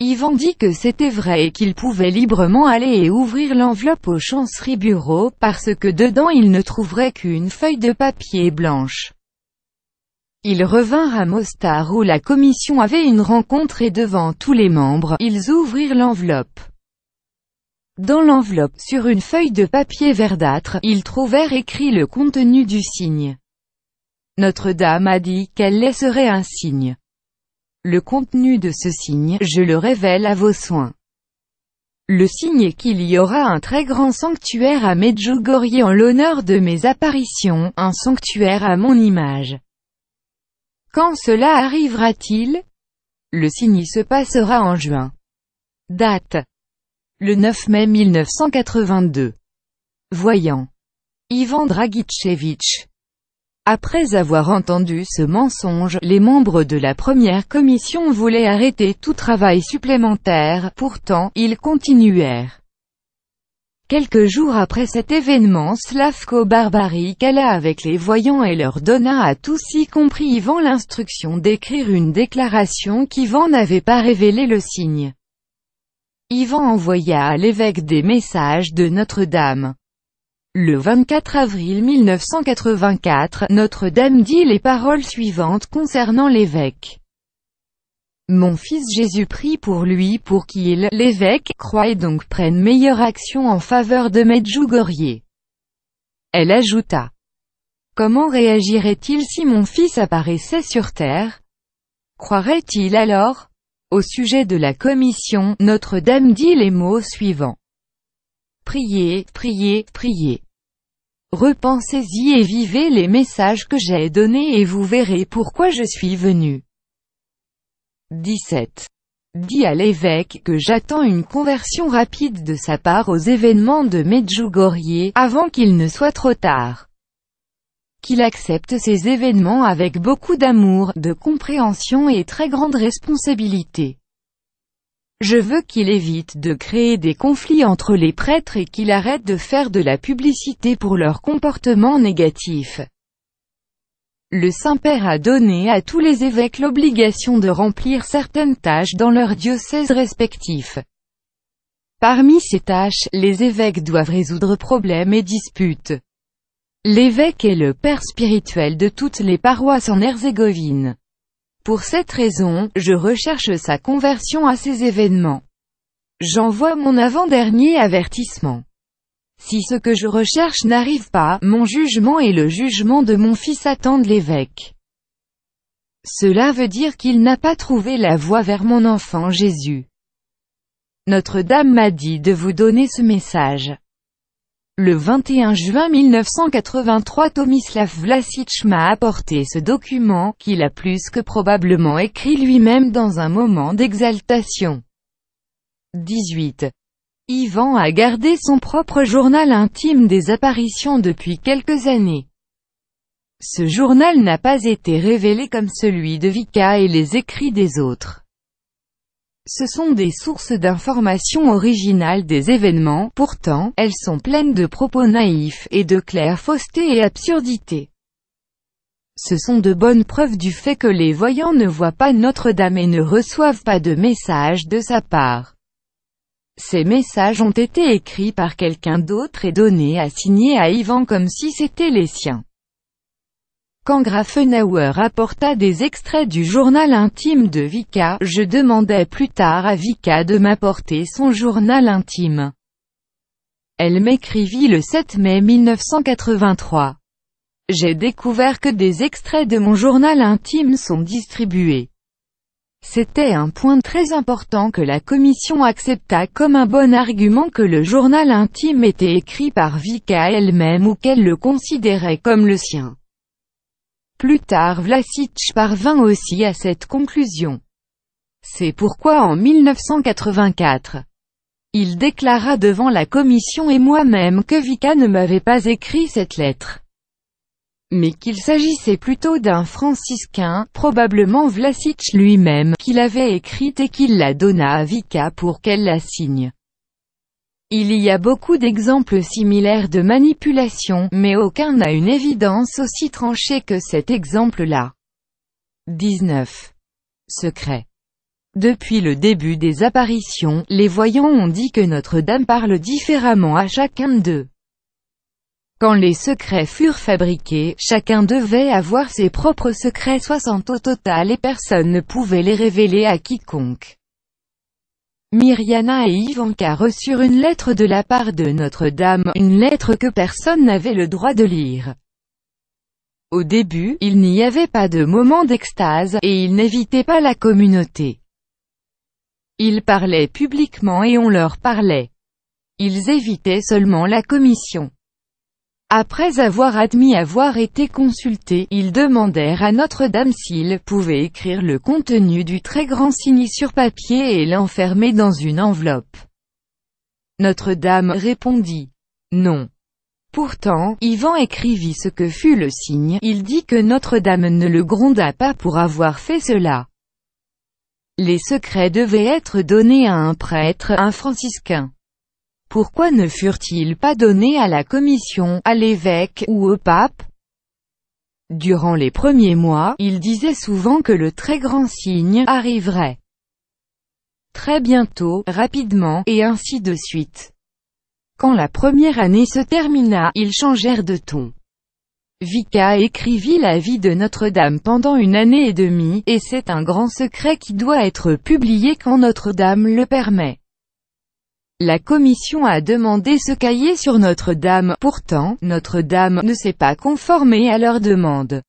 Yvan dit que c'était vrai et qu'il pouvait librement aller et ouvrir l'enveloppe au chancerie bureau, parce que dedans il ne trouverait qu'une feuille de papier blanche. Ils revinrent à Mostar où la commission avait une rencontre et devant tous les membres, ils ouvrirent l'enveloppe. Dans l'enveloppe, sur une feuille de papier verdâtre, ils trouvèrent écrit le contenu du signe. Notre-Dame a dit qu'elle laisserait un signe. Le contenu de ce signe, je le révèle à vos soins. Le signe est qu'il y aura un très grand sanctuaire à Medjugorje en l'honneur de mes apparitions, un sanctuaire à mon image. Quand cela arrivera-t-il Le signe se passera en juin. Date. Le 9 mai 1982. Voyant. Ivan Dragicevich. Après avoir entendu ce mensonge, les membres de la première commission voulaient arrêter tout travail supplémentaire, pourtant, ils continuèrent. Quelques jours après cet événement Slavko Barbaric alla avec les voyants et leur donna à tous y compris Ivan l'instruction d'écrire une déclaration qu'Ivan n'avait pas révélé le signe. Ivan envoya à l'évêque des messages de Notre-Dame. Le 24 avril 1984, Notre-Dame dit les paroles suivantes concernant l'évêque. Mon fils Jésus prie pour lui pour qu'il, l'évêque, croit et donc prenne meilleure action en faveur de Medjugorje. Elle ajouta. Comment réagirait-il si mon fils apparaissait sur terre Croirait-il alors Au sujet de la commission, Notre-Dame dit les mots suivants. Priez, priez, priez. Repensez-y et vivez les messages que j'ai donnés et vous verrez pourquoi je suis venu. 17. Dis à l'évêque que j'attends une conversion rapide de sa part aux événements de Medjugorje, avant qu'il ne soit trop tard. Qu'il accepte ces événements avec beaucoup d'amour, de compréhension et très grande responsabilité. Je veux qu'il évite de créer des conflits entre les prêtres et qu'il arrête de faire de la publicité pour leur comportement négatif. Le Saint-Père a donné à tous les évêques l'obligation de remplir certaines tâches dans leurs diocèse respectifs. Parmi ces tâches, les évêques doivent résoudre problèmes et disputes. L'évêque est le père spirituel de toutes les paroisses en Herzégovine. Pour cette raison, je recherche sa conversion à ces événements. J'envoie mon avant-dernier avertissement. Si ce que je recherche n'arrive pas, mon jugement et le jugement de mon fils attendent l'évêque. Cela veut dire qu'il n'a pas trouvé la voie vers mon enfant Jésus. Notre-Dame m'a dit de vous donner ce message. Le 21 juin 1983 Tomislav Vlasic m'a apporté ce document, qu'il a plus que probablement écrit lui-même dans un moment d'exaltation. 18. Ivan a gardé son propre journal intime des apparitions depuis quelques années. Ce journal n'a pas été révélé comme celui de Vika et les écrits des autres. Ce sont des sources d'informations originales des événements, pourtant, elles sont pleines de propos naïfs, et de claires faussetés et absurdités. Ce sont de bonnes preuves du fait que les voyants ne voient pas Notre-Dame et ne reçoivent pas de messages de sa part. Ces messages ont été écrits par quelqu'un d'autre et donnés à signer à Ivan comme si c'était les siens. Quand Grafenauer apporta des extraits du journal intime de Vika, je demandai plus tard à Vika de m'apporter son journal intime. Elle m'écrivit le 7 mai 1983. J'ai découvert que des extraits de mon journal intime sont distribués. C'était un point très important que la commission accepta comme un bon argument que le journal intime était écrit par Vika elle-même ou qu'elle le considérait comme le sien. Plus tard Vlasic parvint aussi à cette conclusion. C'est pourquoi en 1984, il déclara devant la commission et moi-même que Vika ne m'avait pas écrit cette lettre. Mais qu'il s'agissait plutôt d'un franciscain, probablement Vlasic lui-même, qui l'avait écrite et qu'il la donna à Vika pour qu'elle la signe. Il y a beaucoup d'exemples similaires de manipulation, mais aucun n'a une évidence aussi tranchée que cet exemple-là. 19. Secret. Depuis le début des apparitions, les voyants ont dit que Notre-Dame parle différemment à chacun d'eux. Quand les secrets furent fabriqués, chacun devait avoir ses propres secrets 60 au total et personne ne pouvait les révéler à quiconque. Miriana et Ivanka reçurent une lettre de la part de Notre-Dame, une lettre que personne n'avait le droit de lire. Au début, il n'y avait pas de moment d'extase, et ils n'évitaient pas la communauté. Ils parlaient publiquement et on leur parlait. Ils évitaient seulement la commission. Après avoir admis avoir été consulté, ils demandèrent à Notre-Dame s'il pouvait écrire le contenu du très grand signe sur papier et l'enfermer dans une enveloppe. Notre-Dame répondit « Non ». Pourtant, Yvan écrivit ce que fut le signe, il dit que Notre-Dame ne le gronda pas pour avoir fait cela. Les secrets devaient être donnés à un prêtre, un franciscain pourquoi ne furent-ils pas donnés à la commission, à l'évêque, ou au pape Durant les premiers mois, ils disaient souvent que le très grand signe arriverait très bientôt, rapidement, et ainsi de suite. Quand la première année se termina, ils changèrent de ton. Vica écrivit la vie de Notre-Dame pendant une année et demie, et c'est un grand secret qui doit être publié quand Notre-Dame le permet. La commission a demandé ce cahier sur Notre-Dame, pourtant, Notre-Dame ne s'est pas conformée à leur demande.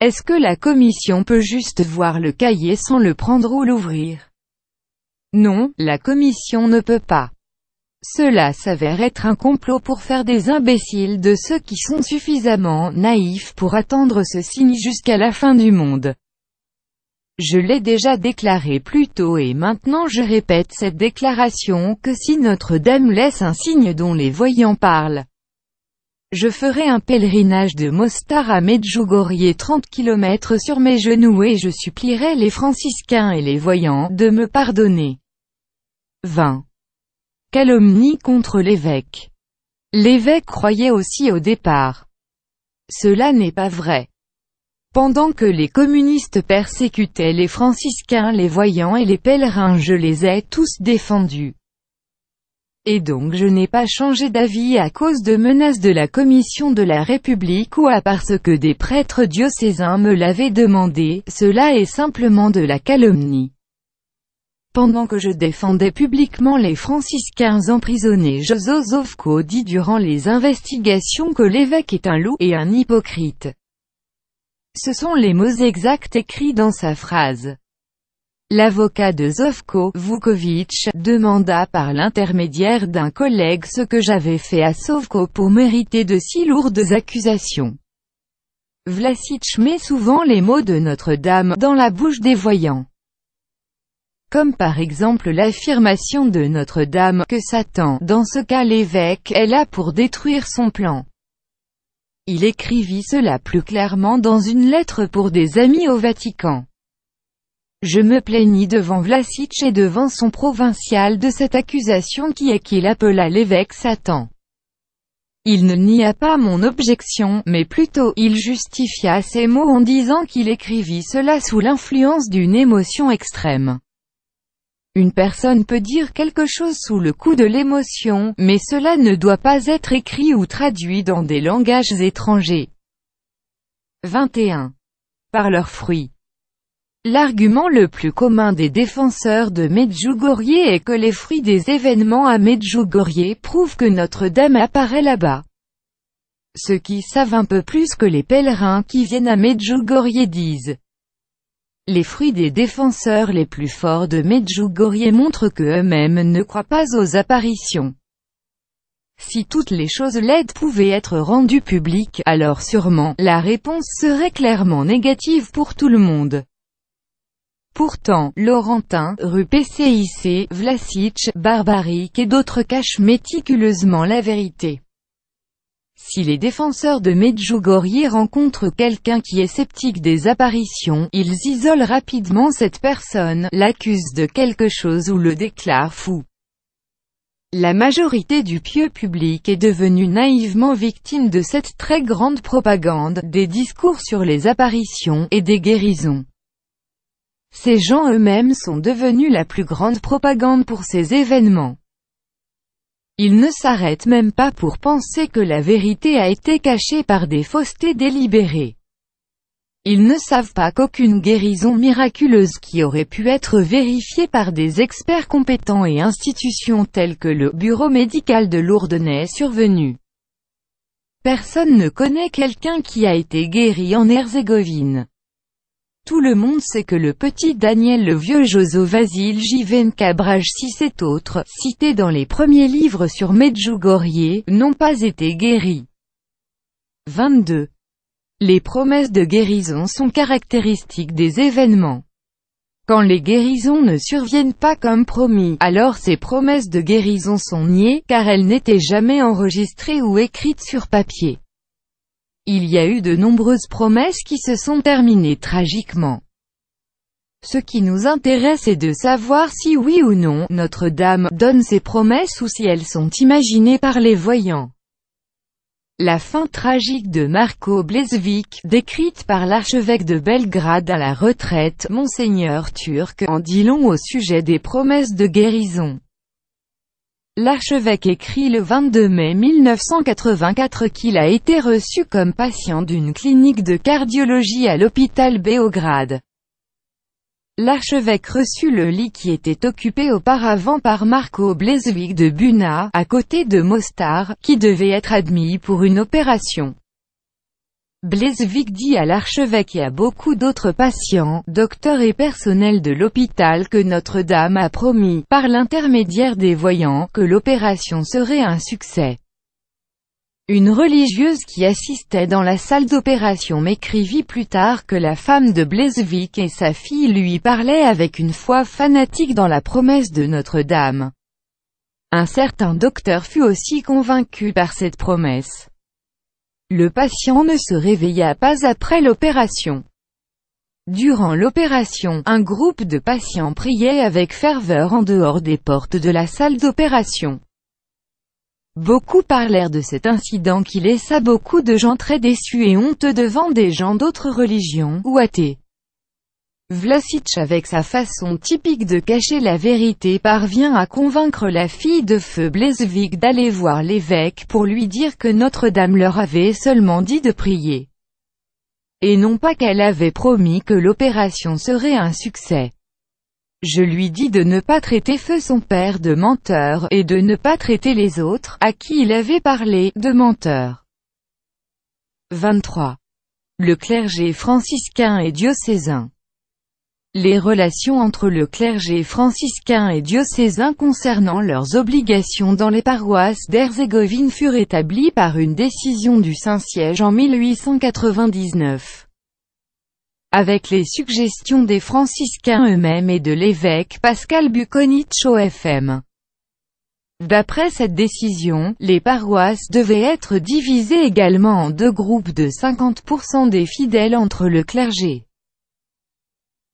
Est-ce que la commission peut juste voir le cahier sans le prendre ou l'ouvrir Non, la commission ne peut pas. Cela s'avère être un complot pour faire des imbéciles de ceux qui sont suffisamment naïfs pour attendre ce signe jusqu'à la fin du monde. Je l'ai déjà déclaré plus tôt et maintenant je répète cette déclaration que si Notre-Dame laisse un signe dont les voyants parlent, je ferai un pèlerinage de Mostar à Medjugorje 30 km sur mes genoux et je supplierai les franciscains et les voyants de me pardonner. 20. Calomnie contre l'évêque. L'évêque croyait aussi au départ. Cela n'est pas vrai. Pendant que les communistes persécutaient les franciscains, les voyants et les pèlerins je les ai tous défendus. Et donc je n'ai pas changé d'avis à cause de menaces de la Commission de la République ou à parce que des prêtres diocésains me l'avaient demandé, cela est simplement de la calomnie. Pendant que je défendais publiquement les franciscains emprisonnés Josozovko dit durant les investigations que l'évêque est un loup et un hypocrite. Ce sont les mots exacts écrits dans sa phrase. L'avocat de Zovko, Vukovic, demanda par l'intermédiaire d'un collègue ce que j'avais fait à Zovko pour mériter de si lourdes accusations. Vlasic met souvent les mots de Notre-Dame dans la bouche des voyants. Comme par exemple l'affirmation de Notre-Dame que Satan, dans ce cas l'évêque, est là pour détruire son plan. Il écrivit cela plus clairement dans une lettre pour des amis au Vatican. Je me plaignis devant Vlasic et devant son provincial de cette accusation qui est qu'il appela l'évêque Satan. Il ne nia pas mon objection, mais plutôt, il justifia ses mots en disant qu'il écrivit cela sous l'influence d'une émotion extrême. Une personne peut dire quelque chose sous le coup de l'émotion, mais cela ne doit pas être écrit ou traduit dans des langages étrangers. 21. Par leurs fruits. L'argument le plus commun des défenseurs de Medjugorje est que les fruits des événements à Medjugorje prouvent que Notre-Dame apparaît là-bas. Ceux qui savent un peu plus que les pèlerins qui viennent à Medjugorje disent les fruits des défenseurs les plus forts de Medjugorje montrent que eux-mêmes ne croient pas aux apparitions. Si toutes les choses laides pouvaient être rendues publiques, alors sûrement, la réponse serait clairement négative pour tout le monde. Pourtant, Laurentin, rue CIC, Vlasic, Barbaric et d'autres cachent méticuleusement la vérité. Si les défenseurs de Medjugorje rencontrent quelqu'un qui est sceptique des apparitions, ils isolent rapidement cette personne, l'accusent de quelque chose ou le déclarent fou. La majorité du pieux public est devenue naïvement victime de cette très grande propagande, des discours sur les apparitions, et des guérisons. Ces gens eux-mêmes sont devenus la plus grande propagande pour ces événements. Ils ne s'arrêtent même pas pour penser que la vérité a été cachée par des faussetés délibérées. Ils ne savent pas qu'aucune guérison miraculeuse qui aurait pu être vérifiée par des experts compétents et institutions telles que le bureau médical de Lourdes n'est survenue. Personne ne connaît quelqu'un qui a été guéri en Herzégovine. Tout le monde sait que le petit Daniel le vieux Joso Vasile Jiven Cabrage si et autre, cité dans les premiers livres sur Medjugorje, n'ont pas été guéris. 22. Les promesses de guérison sont caractéristiques des événements. Quand les guérisons ne surviennent pas comme promis, alors ces promesses de guérison sont niées, car elles n'étaient jamais enregistrées ou écrites sur papier. Il y a eu de nombreuses promesses qui se sont terminées tragiquement. Ce qui nous intéresse est de savoir si oui ou non, Notre-Dame, donne ses promesses ou si elles sont imaginées par les voyants. La fin tragique de Marco Blesvic, décrite par l'archevêque de Belgrade à la retraite, Monseigneur Turc, en dit long au sujet des promesses de guérison. L'archevêque écrit le 22 mai 1984 qu'il a été reçu comme patient d'une clinique de cardiologie à l'hôpital Béograde. L'archevêque reçut le lit qui était occupé auparavant par Marco Bleswig de Buna, à côté de Mostar, qui devait être admis pour une opération. Blaisevic dit à l'archevêque et à beaucoup d'autres patients, docteurs et personnels de l'hôpital que Notre-Dame a promis, par l'intermédiaire des voyants, que l'opération serait un succès. Une religieuse qui assistait dans la salle d'opération m'écrivit plus tard que la femme de Blaisevic et sa fille lui parlaient avec une foi fanatique dans la promesse de Notre-Dame. Un certain docteur fut aussi convaincu par cette promesse. Le patient ne se réveilla pas après l'opération. Durant l'opération, un groupe de patients priait avec ferveur en dehors des portes de la salle d'opération. Beaucoup parlèrent de cet incident qui laissa beaucoup de gens très déçus et honteux devant des gens d'autres religions, ou athées. Vlasic avec sa façon typique de cacher la vérité parvient à convaincre la fille de feu Blaisevic d'aller voir l'évêque pour lui dire que Notre-Dame leur avait seulement dit de prier. Et non pas qu'elle avait promis que l'opération serait un succès. Je lui dis de ne pas traiter feu son père de menteur, et de ne pas traiter les autres, à qui il avait parlé, de menteur. 23. Le clergé franciscain et diocésain les relations entre le clergé franciscain et diocésain concernant leurs obligations dans les paroisses d'Herzégovine furent établies par une décision du Saint-Siège en 1899. Avec les suggestions des franciscains eux-mêmes et de l'évêque Pascal Bukonic au FM. D'après cette décision, les paroisses devaient être divisées également en deux groupes de 50% des fidèles entre le clergé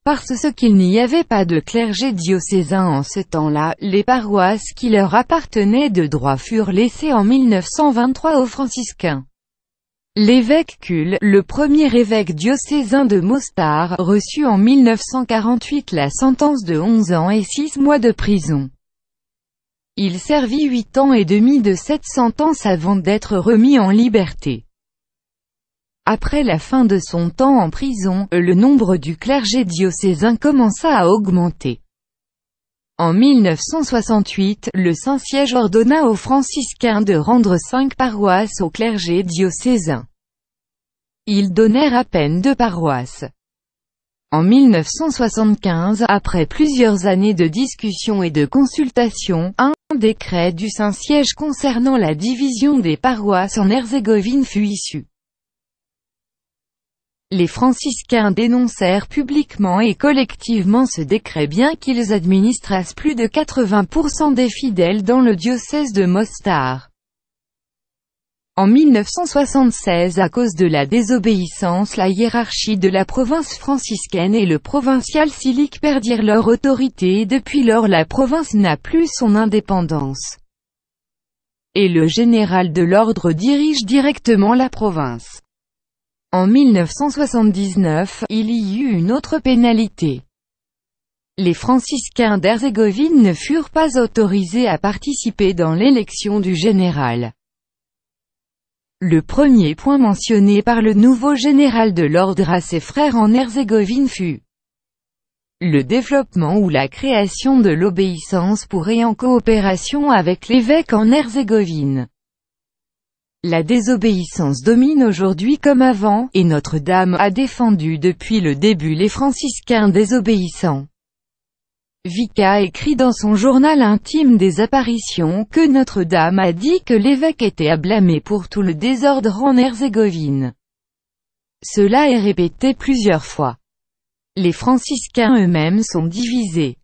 parce qu'il n'y avait pas de clergé diocésain en ce temps-là, les paroisses qui leur appartenaient de droit furent laissées en 1923 aux franciscains. L'évêque Cull, le premier évêque diocésain de Mostar, reçut en 1948 la sentence de 11 ans et 6 mois de prison. Il servit 8 ans et demi de cette sentence avant d'être remis en liberté. Après la fin de son temps en prison, euh, le nombre du clergé diocésain commença à augmenter. En 1968, le Saint-Siège ordonna aux franciscains de rendre cinq paroisses au clergé diocésain. Ils donnèrent à peine deux paroisses. En 1975, après plusieurs années de discussion et de consultation, un décret du Saint-Siège concernant la division des paroisses en Herzégovine fut issu. Les franciscains dénoncèrent publiquement et collectivement ce décret bien qu'ils administrassent plus de 80% des fidèles dans le diocèse de Mostar. En 1976 à cause de la désobéissance la hiérarchie de la province franciscaine et le provincial silic perdirent leur autorité et depuis lors la province n'a plus son indépendance. Et le général de l'ordre dirige directement la province. En 1979, il y eut une autre pénalité. Les franciscains d'Herzégovine ne furent pas autorisés à participer dans l'élection du général. Le premier point mentionné par le nouveau général de l'ordre à ses frères en Herzégovine fut le développement ou la création de l'obéissance pour et en coopération avec l'évêque en Herzégovine. La désobéissance domine aujourd'hui comme avant, et Notre-Dame a défendu depuis le début les franciscains désobéissants. Vica écrit dans son journal intime des apparitions que Notre-Dame a dit que l'évêque était à blâmer pour tout le désordre en Herzégovine. Cela est répété plusieurs fois. Les franciscains eux-mêmes sont divisés.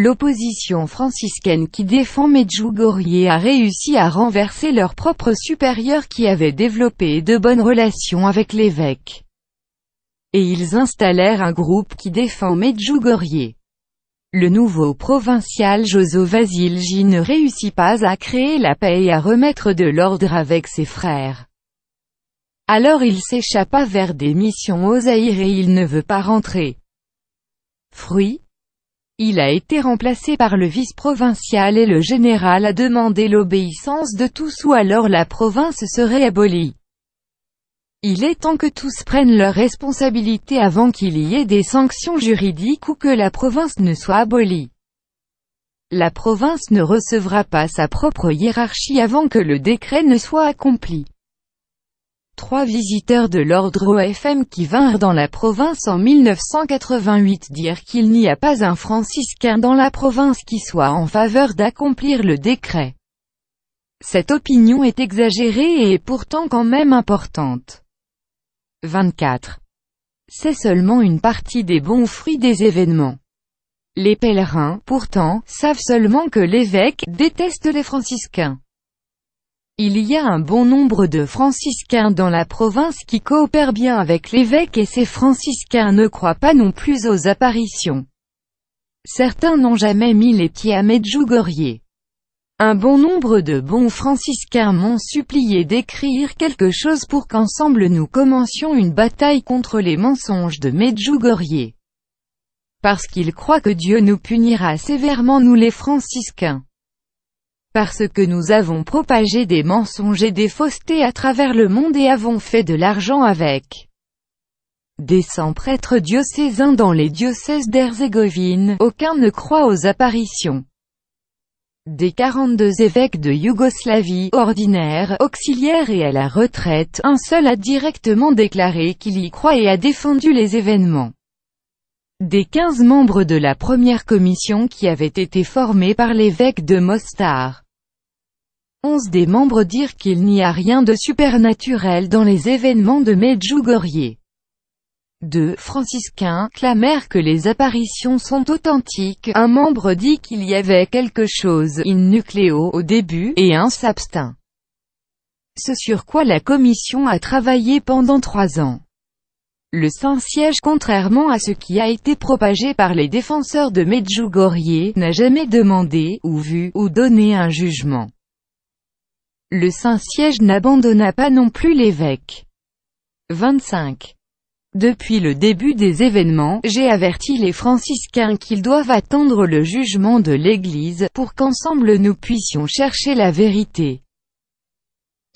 L'opposition franciscaine qui défend Medjugorje a réussi à renverser leur propre supérieur qui avait développé de bonnes relations avec l'évêque. Et ils installèrent un groupe qui défend Medjugorje. Le nouveau provincial Joso Vasilji ne réussit pas à créer la paix et à remettre de l'ordre avec ses frères. Alors il s'échappa vers des missions aux et il ne veut pas rentrer. Fruit il a été remplacé par le vice-provincial et le général a demandé l'obéissance de tous ou alors la province serait abolie. Il est temps que tous prennent leurs responsabilités avant qu'il y ait des sanctions juridiques ou que la province ne soit abolie. La province ne recevra pas sa propre hiérarchie avant que le décret ne soit accompli. Trois visiteurs de l'ordre OFM qui vinrent dans la province en 1988 dire qu'il n'y a pas un franciscain dans la province qui soit en faveur d'accomplir le décret. Cette opinion est exagérée et est pourtant quand même importante. 24. C'est seulement une partie des bons fruits des événements. Les pèlerins, pourtant, savent seulement que l'évêque déteste les franciscains. Il y a un bon nombre de franciscains dans la province qui coopèrent bien avec l'évêque et ces franciscains ne croient pas non plus aux apparitions. Certains n'ont jamais mis les pieds à Medjugorje. Un bon nombre de bons franciscains m'ont supplié d'écrire quelque chose pour qu'ensemble nous commencions une bataille contre les mensonges de Medjugorje. Parce qu'ils croient que Dieu nous punira sévèrement nous les franciscains. Parce que nous avons propagé des mensonges et des faussetés à travers le monde et avons fait de l'argent avec des cent prêtres diocésains dans les diocèses d'Herzégovine, aucun ne croit aux apparitions des 42 évêques de Yougoslavie, ordinaires, auxiliaires et à la retraite, un seul a directement déclaré qu'il y croit et a défendu les événements des 15 membres de la première commission qui avait été formée par l'évêque de Mostar. 11 des membres dirent qu'il n'y a rien de supernaturel dans les événements de Medjugorje. Deux franciscains clamèrent que les apparitions sont authentiques, un membre dit qu'il y avait quelque chose in nucléo au début, et un s'abstint. Ce sur quoi la commission a travaillé pendant trois ans. Le Saint-Siège contrairement à ce qui a été propagé par les défenseurs de Medjugorje, n'a jamais demandé, ou vu, ou donné un jugement. Le Saint-Siège n'abandonna pas non plus l'évêque. 25. Depuis le début des événements, j'ai averti les franciscains qu'ils doivent attendre le jugement de l'Église, pour qu'ensemble nous puissions chercher la vérité.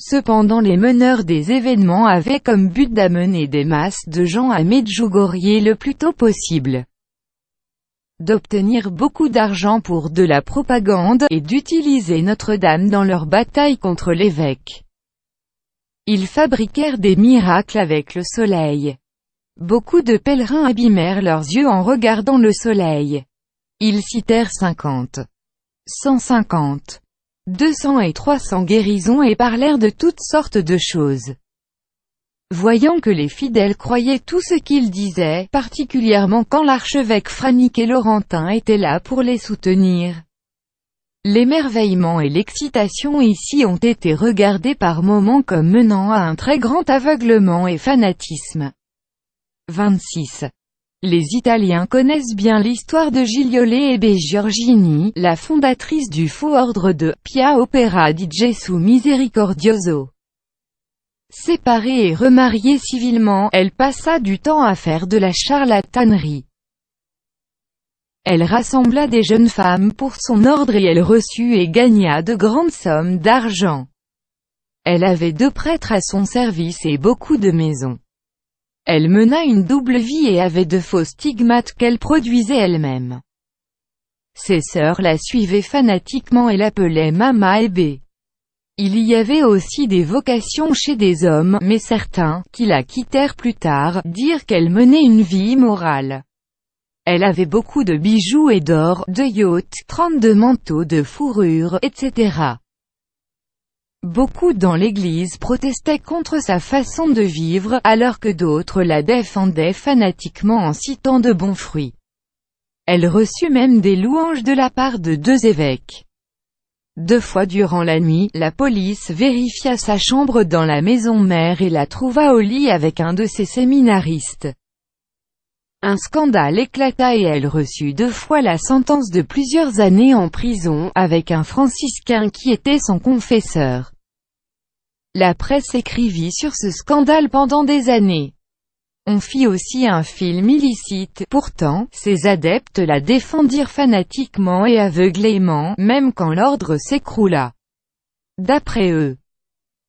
Cependant les meneurs des événements avaient comme but d'amener des masses de gens à Medjugorje le plus tôt possible, d'obtenir beaucoup d'argent pour de la propagande, et d'utiliser Notre-Dame dans leur bataille contre l'évêque. Ils fabriquèrent des miracles avec le soleil. Beaucoup de pèlerins abîmèrent leurs yeux en regardant le soleil. Ils citèrent 50. 150. 200 et 300 guérisons et parlèrent de toutes sortes de choses. Voyant que les fidèles croyaient tout ce qu'ils disaient, particulièrement quand l'archevêque Franic et Laurentin étaient là pour les soutenir. L'émerveillement et l'excitation ici ont été regardés par moments comme menant à un très grand aveuglement et fanatisme. 26. Les Italiens connaissent bien l'histoire de Gigliole et Giorgini, la fondatrice du faux ordre de Pia Opera di Gesù Misericordioso. Séparée et remariée civilement, elle passa du temps à faire de la charlatanerie. Elle rassembla des jeunes femmes pour son ordre et elle reçut et gagna de grandes sommes d'argent. Elle avait deux prêtres à son service et beaucoup de maisons. Elle mena une double vie et avait de faux stigmates qu'elle produisait elle-même. Ses sœurs la suivaient fanatiquement et l'appelaient Mama et Il y avait aussi des vocations chez des hommes, mais certains, qui la quittèrent plus tard, dirent qu'elle menait une vie immorale. Elle avait beaucoup de bijoux et d'or, de yachts, de manteaux de fourrure, etc. Beaucoup dans l'Église protestaient contre sa façon de vivre, alors que d'autres la défendaient fanatiquement en citant de bons fruits. Elle reçut même des louanges de la part de deux évêques. Deux fois durant la nuit, la police vérifia sa chambre dans la maison mère et la trouva au lit avec un de ses séminaristes. Un scandale éclata et elle reçut deux fois la sentence de plusieurs années en prison, avec un franciscain qui était son confesseur. La presse écrivit sur ce scandale pendant des années. On fit aussi un film illicite, pourtant, ses adeptes la défendirent fanatiquement et aveuglément, même quand l'ordre s'écroula. D'après eux,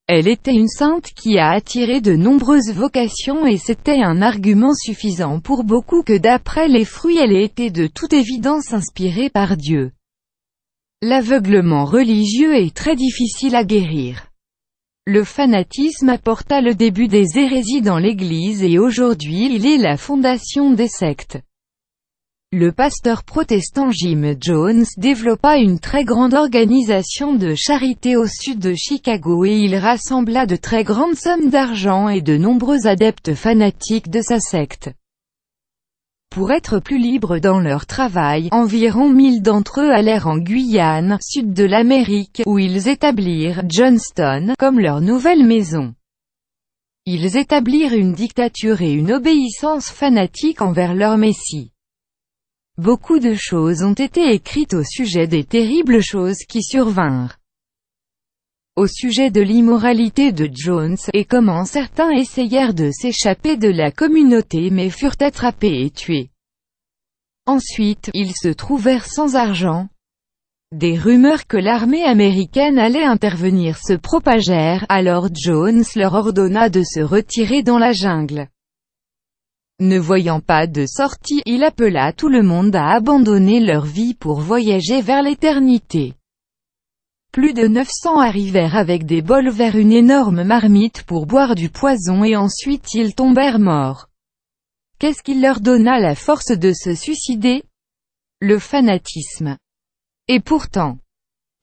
elle était une sainte qui a attiré de nombreuses vocations et c'était un argument suffisant pour beaucoup que d'après les fruits elle était de toute évidence inspirée par Dieu. L'aveuglement religieux est très difficile à guérir. Le fanatisme apporta le début des hérésies dans l'Église et aujourd'hui il est la fondation des sectes. Le pasteur protestant Jim Jones développa une très grande organisation de charité au sud de Chicago et il rassembla de très grandes sommes d'argent et de nombreux adeptes fanatiques de sa secte. Pour être plus libres dans leur travail, environ 1000 d'entre eux allèrent en Guyane, sud de l'Amérique, où ils établirent Johnston comme leur nouvelle maison. Ils établirent une dictature et une obéissance fanatique envers leur Messie. Beaucoup de choses ont été écrites au sujet des terribles choses qui survinrent. Au sujet de l'immoralité de Jones, et comment certains essayèrent de s'échapper de la communauté mais furent attrapés et tués. Ensuite, ils se trouvèrent sans argent. Des rumeurs que l'armée américaine allait intervenir se propagèrent, alors Jones leur ordonna de se retirer dans la jungle. Ne voyant pas de sortie, il appela tout le monde à abandonner leur vie pour voyager vers l'éternité. Plus de 900 arrivèrent avec des bols vers une énorme marmite pour boire du poison et ensuite ils tombèrent morts. Qu'est-ce qui leur donna la force de se suicider Le fanatisme. Et pourtant,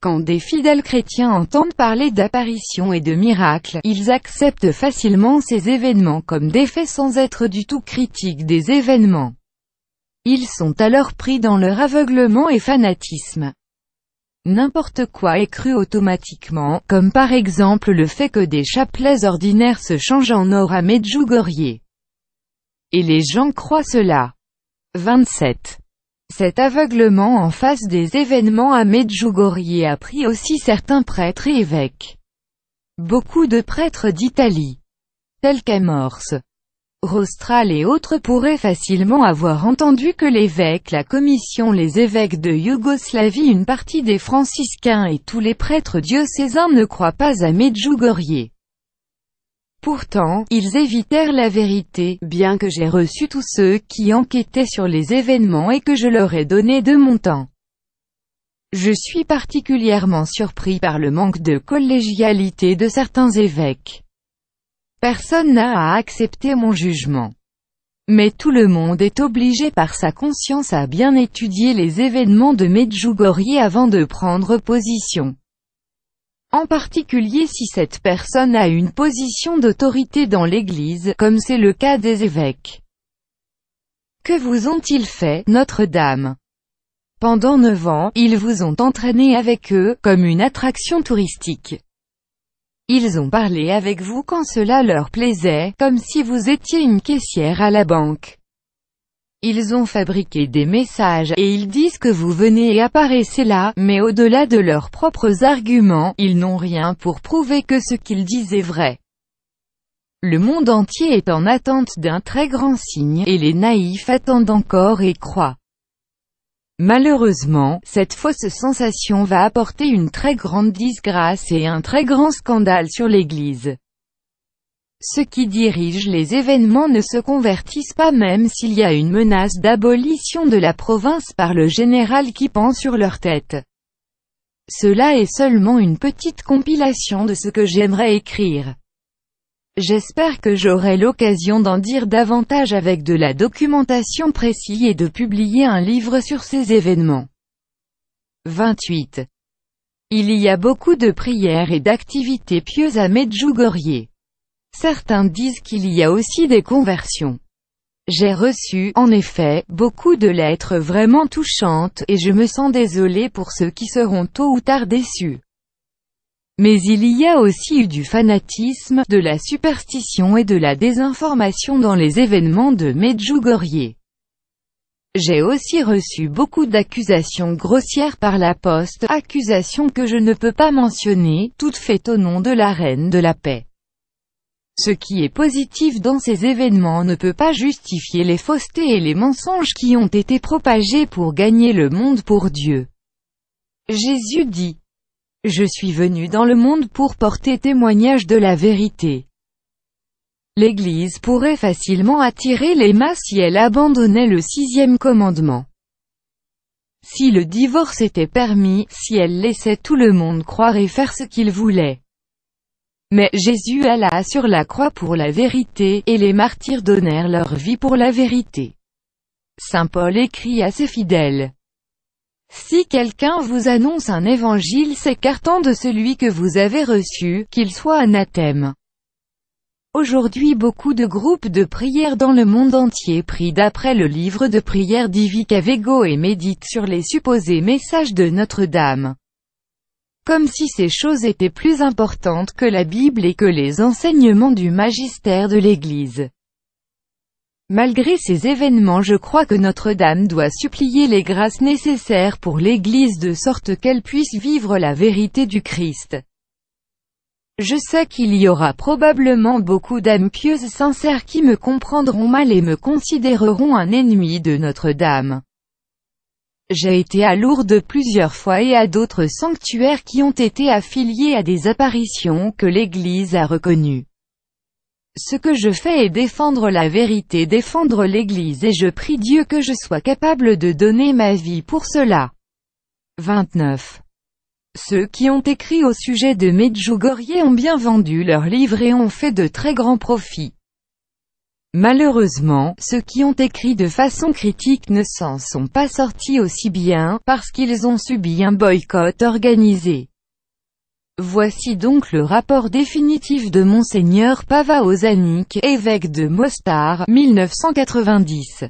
quand des fidèles chrétiens entendent parler d'apparitions et de miracles, ils acceptent facilement ces événements comme des faits sans être du tout critiques des événements. Ils sont alors pris dans leur aveuglement et fanatisme. N'importe quoi est cru automatiquement, comme par exemple le fait que des chapelets ordinaires se changent en or à Medjugorje. Et les gens croient cela. 27. Cet aveuglement en face des événements à Medjugorje a pris aussi certains prêtres et évêques. Beaucoup de prêtres d'Italie, tels qu'Amorce, Rostral et autres pourraient facilement avoir entendu que l'évêque la commission les évêques de Yougoslavie une partie des franciscains et tous les prêtres diocésains ne croient pas à Medjugorje. Pourtant, ils évitèrent la vérité, bien que j'ai reçu tous ceux qui enquêtaient sur les événements et que je leur ai donné de mon temps. Je suis particulièrement surpris par le manque de collégialité de certains évêques. Personne n'a à accepter mon jugement. Mais tout le monde est obligé par sa conscience à bien étudier les événements de Medjugorje avant de prendre position en particulier si cette personne a une position d'autorité dans l'Église, comme c'est le cas des évêques. Que vous ont-ils fait, Notre-Dame Pendant neuf ans, ils vous ont entraîné avec eux, comme une attraction touristique. Ils ont parlé avec vous quand cela leur plaisait, comme si vous étiez une caissière à la banque. Ils ont fabriqué des messages, et ils disent que vous venez et apparaissez là, mais au-delà de leurs propres arguments, ils n'ont rien pour prouver que ce qu'ils disent est vrai. Le monde entier est en attente d'un très grand signe, et les naïfs attendent encore et croient. Malheureusement, cette fausse sensation va apporter une très grande disgrâce et un très grand scandale sur l'Église. Ceux qui dirigent les événements ne se convertissent pas même s'il y a une menace d'abolition de la province par le général qui pend sur leur tête. Cela est seulement une petite compilation de ce que j'aimerais écrire. J'espère que j'aurai l'occasion d'en dire davantage avec de la documentation précise et de publier un livre sur ces événements. 28. Il y a beaucoup de prières et d'activités pieuses à Medjugorje. Certains disent qu'il y a aussi des conversions. J'ai reçu, en effet, beaucoup de lettres vraiment touchantes, et je me sens désolé pour ceux qui seront tôt ou tard déçus. Mais il y a aussi eu du fanatisme, de la superstition et de la désinformation dans les événements de Medjugorje. J'ai aussi reçu beaucoup d'accusations grossières par la poste, accusations que je ne peux pas mentionner, toutes faites au nom de la reine de la paix. Ce qui est positif dans ces événements ne peut pas justifier les faussetés et les mensonges qui ont été propagés pour gagner le monde pour Dieu. Jésus dit, « Je suis venu dans le monde pour porter témoignage de la vérité. » L'Église pourrait facilement attirer les masses si elle abandonnait le sixième commandement. Si le divorce était permis, si elle laissait tout le monde croire et faire ce qu'il voulait. Mais Jésus alla sur la croix pour la vérité, et les martyrs donnèrent leur vie pour la vérité. Saint Paul écrit à ses fidèles. Si quelqu'un vous annonce un évangile s'écartant de celui que vous avez reçu, qu'il soit anathème. Aujourd'hui beaucoup de groupes de prières dans le monde entier prient d'après le livre de prières Divi Cavego et méditent sur les supposés messages de Notre-Dame. Comme si ces choses étaient plus importantes que la Bible et que les enseignements du magistère de l'Église. Malgré ces événements je crois que Notre-Dame doit supplier les grâces nécessaires pour l'Église de sorte qu'elle puisse vivre la vérité du Christ. Je sais qu'il y aura probablement beaucoup d'âmes pieuses sincères qui me comprendront mal et me considéreront un ennemi de Notre-Dame. J'ai été à Lourdes plusieurs fois et à d'autres sanctuaires qui ont été affiliés à des apparitions que l'Église a reconnues. Ce que je fais est défendre la vérité, défendre l'Église et je prie Dieu que je sois capable de donner ma vie pour cela. 29. Ceux qui ont écrit au sujet de Medjugorje ont bien vendu leurs livres et ont fait de très grands profits. Malheureusement, ceux qui ont écrit de façon critique ne s'en sont pas sortis aussi bien, parce qu'ils ont subi un boycott organisé. Voici donc le rapport définitif de Monseigneur Pava Ozanik, évêque de Mostar, 1990.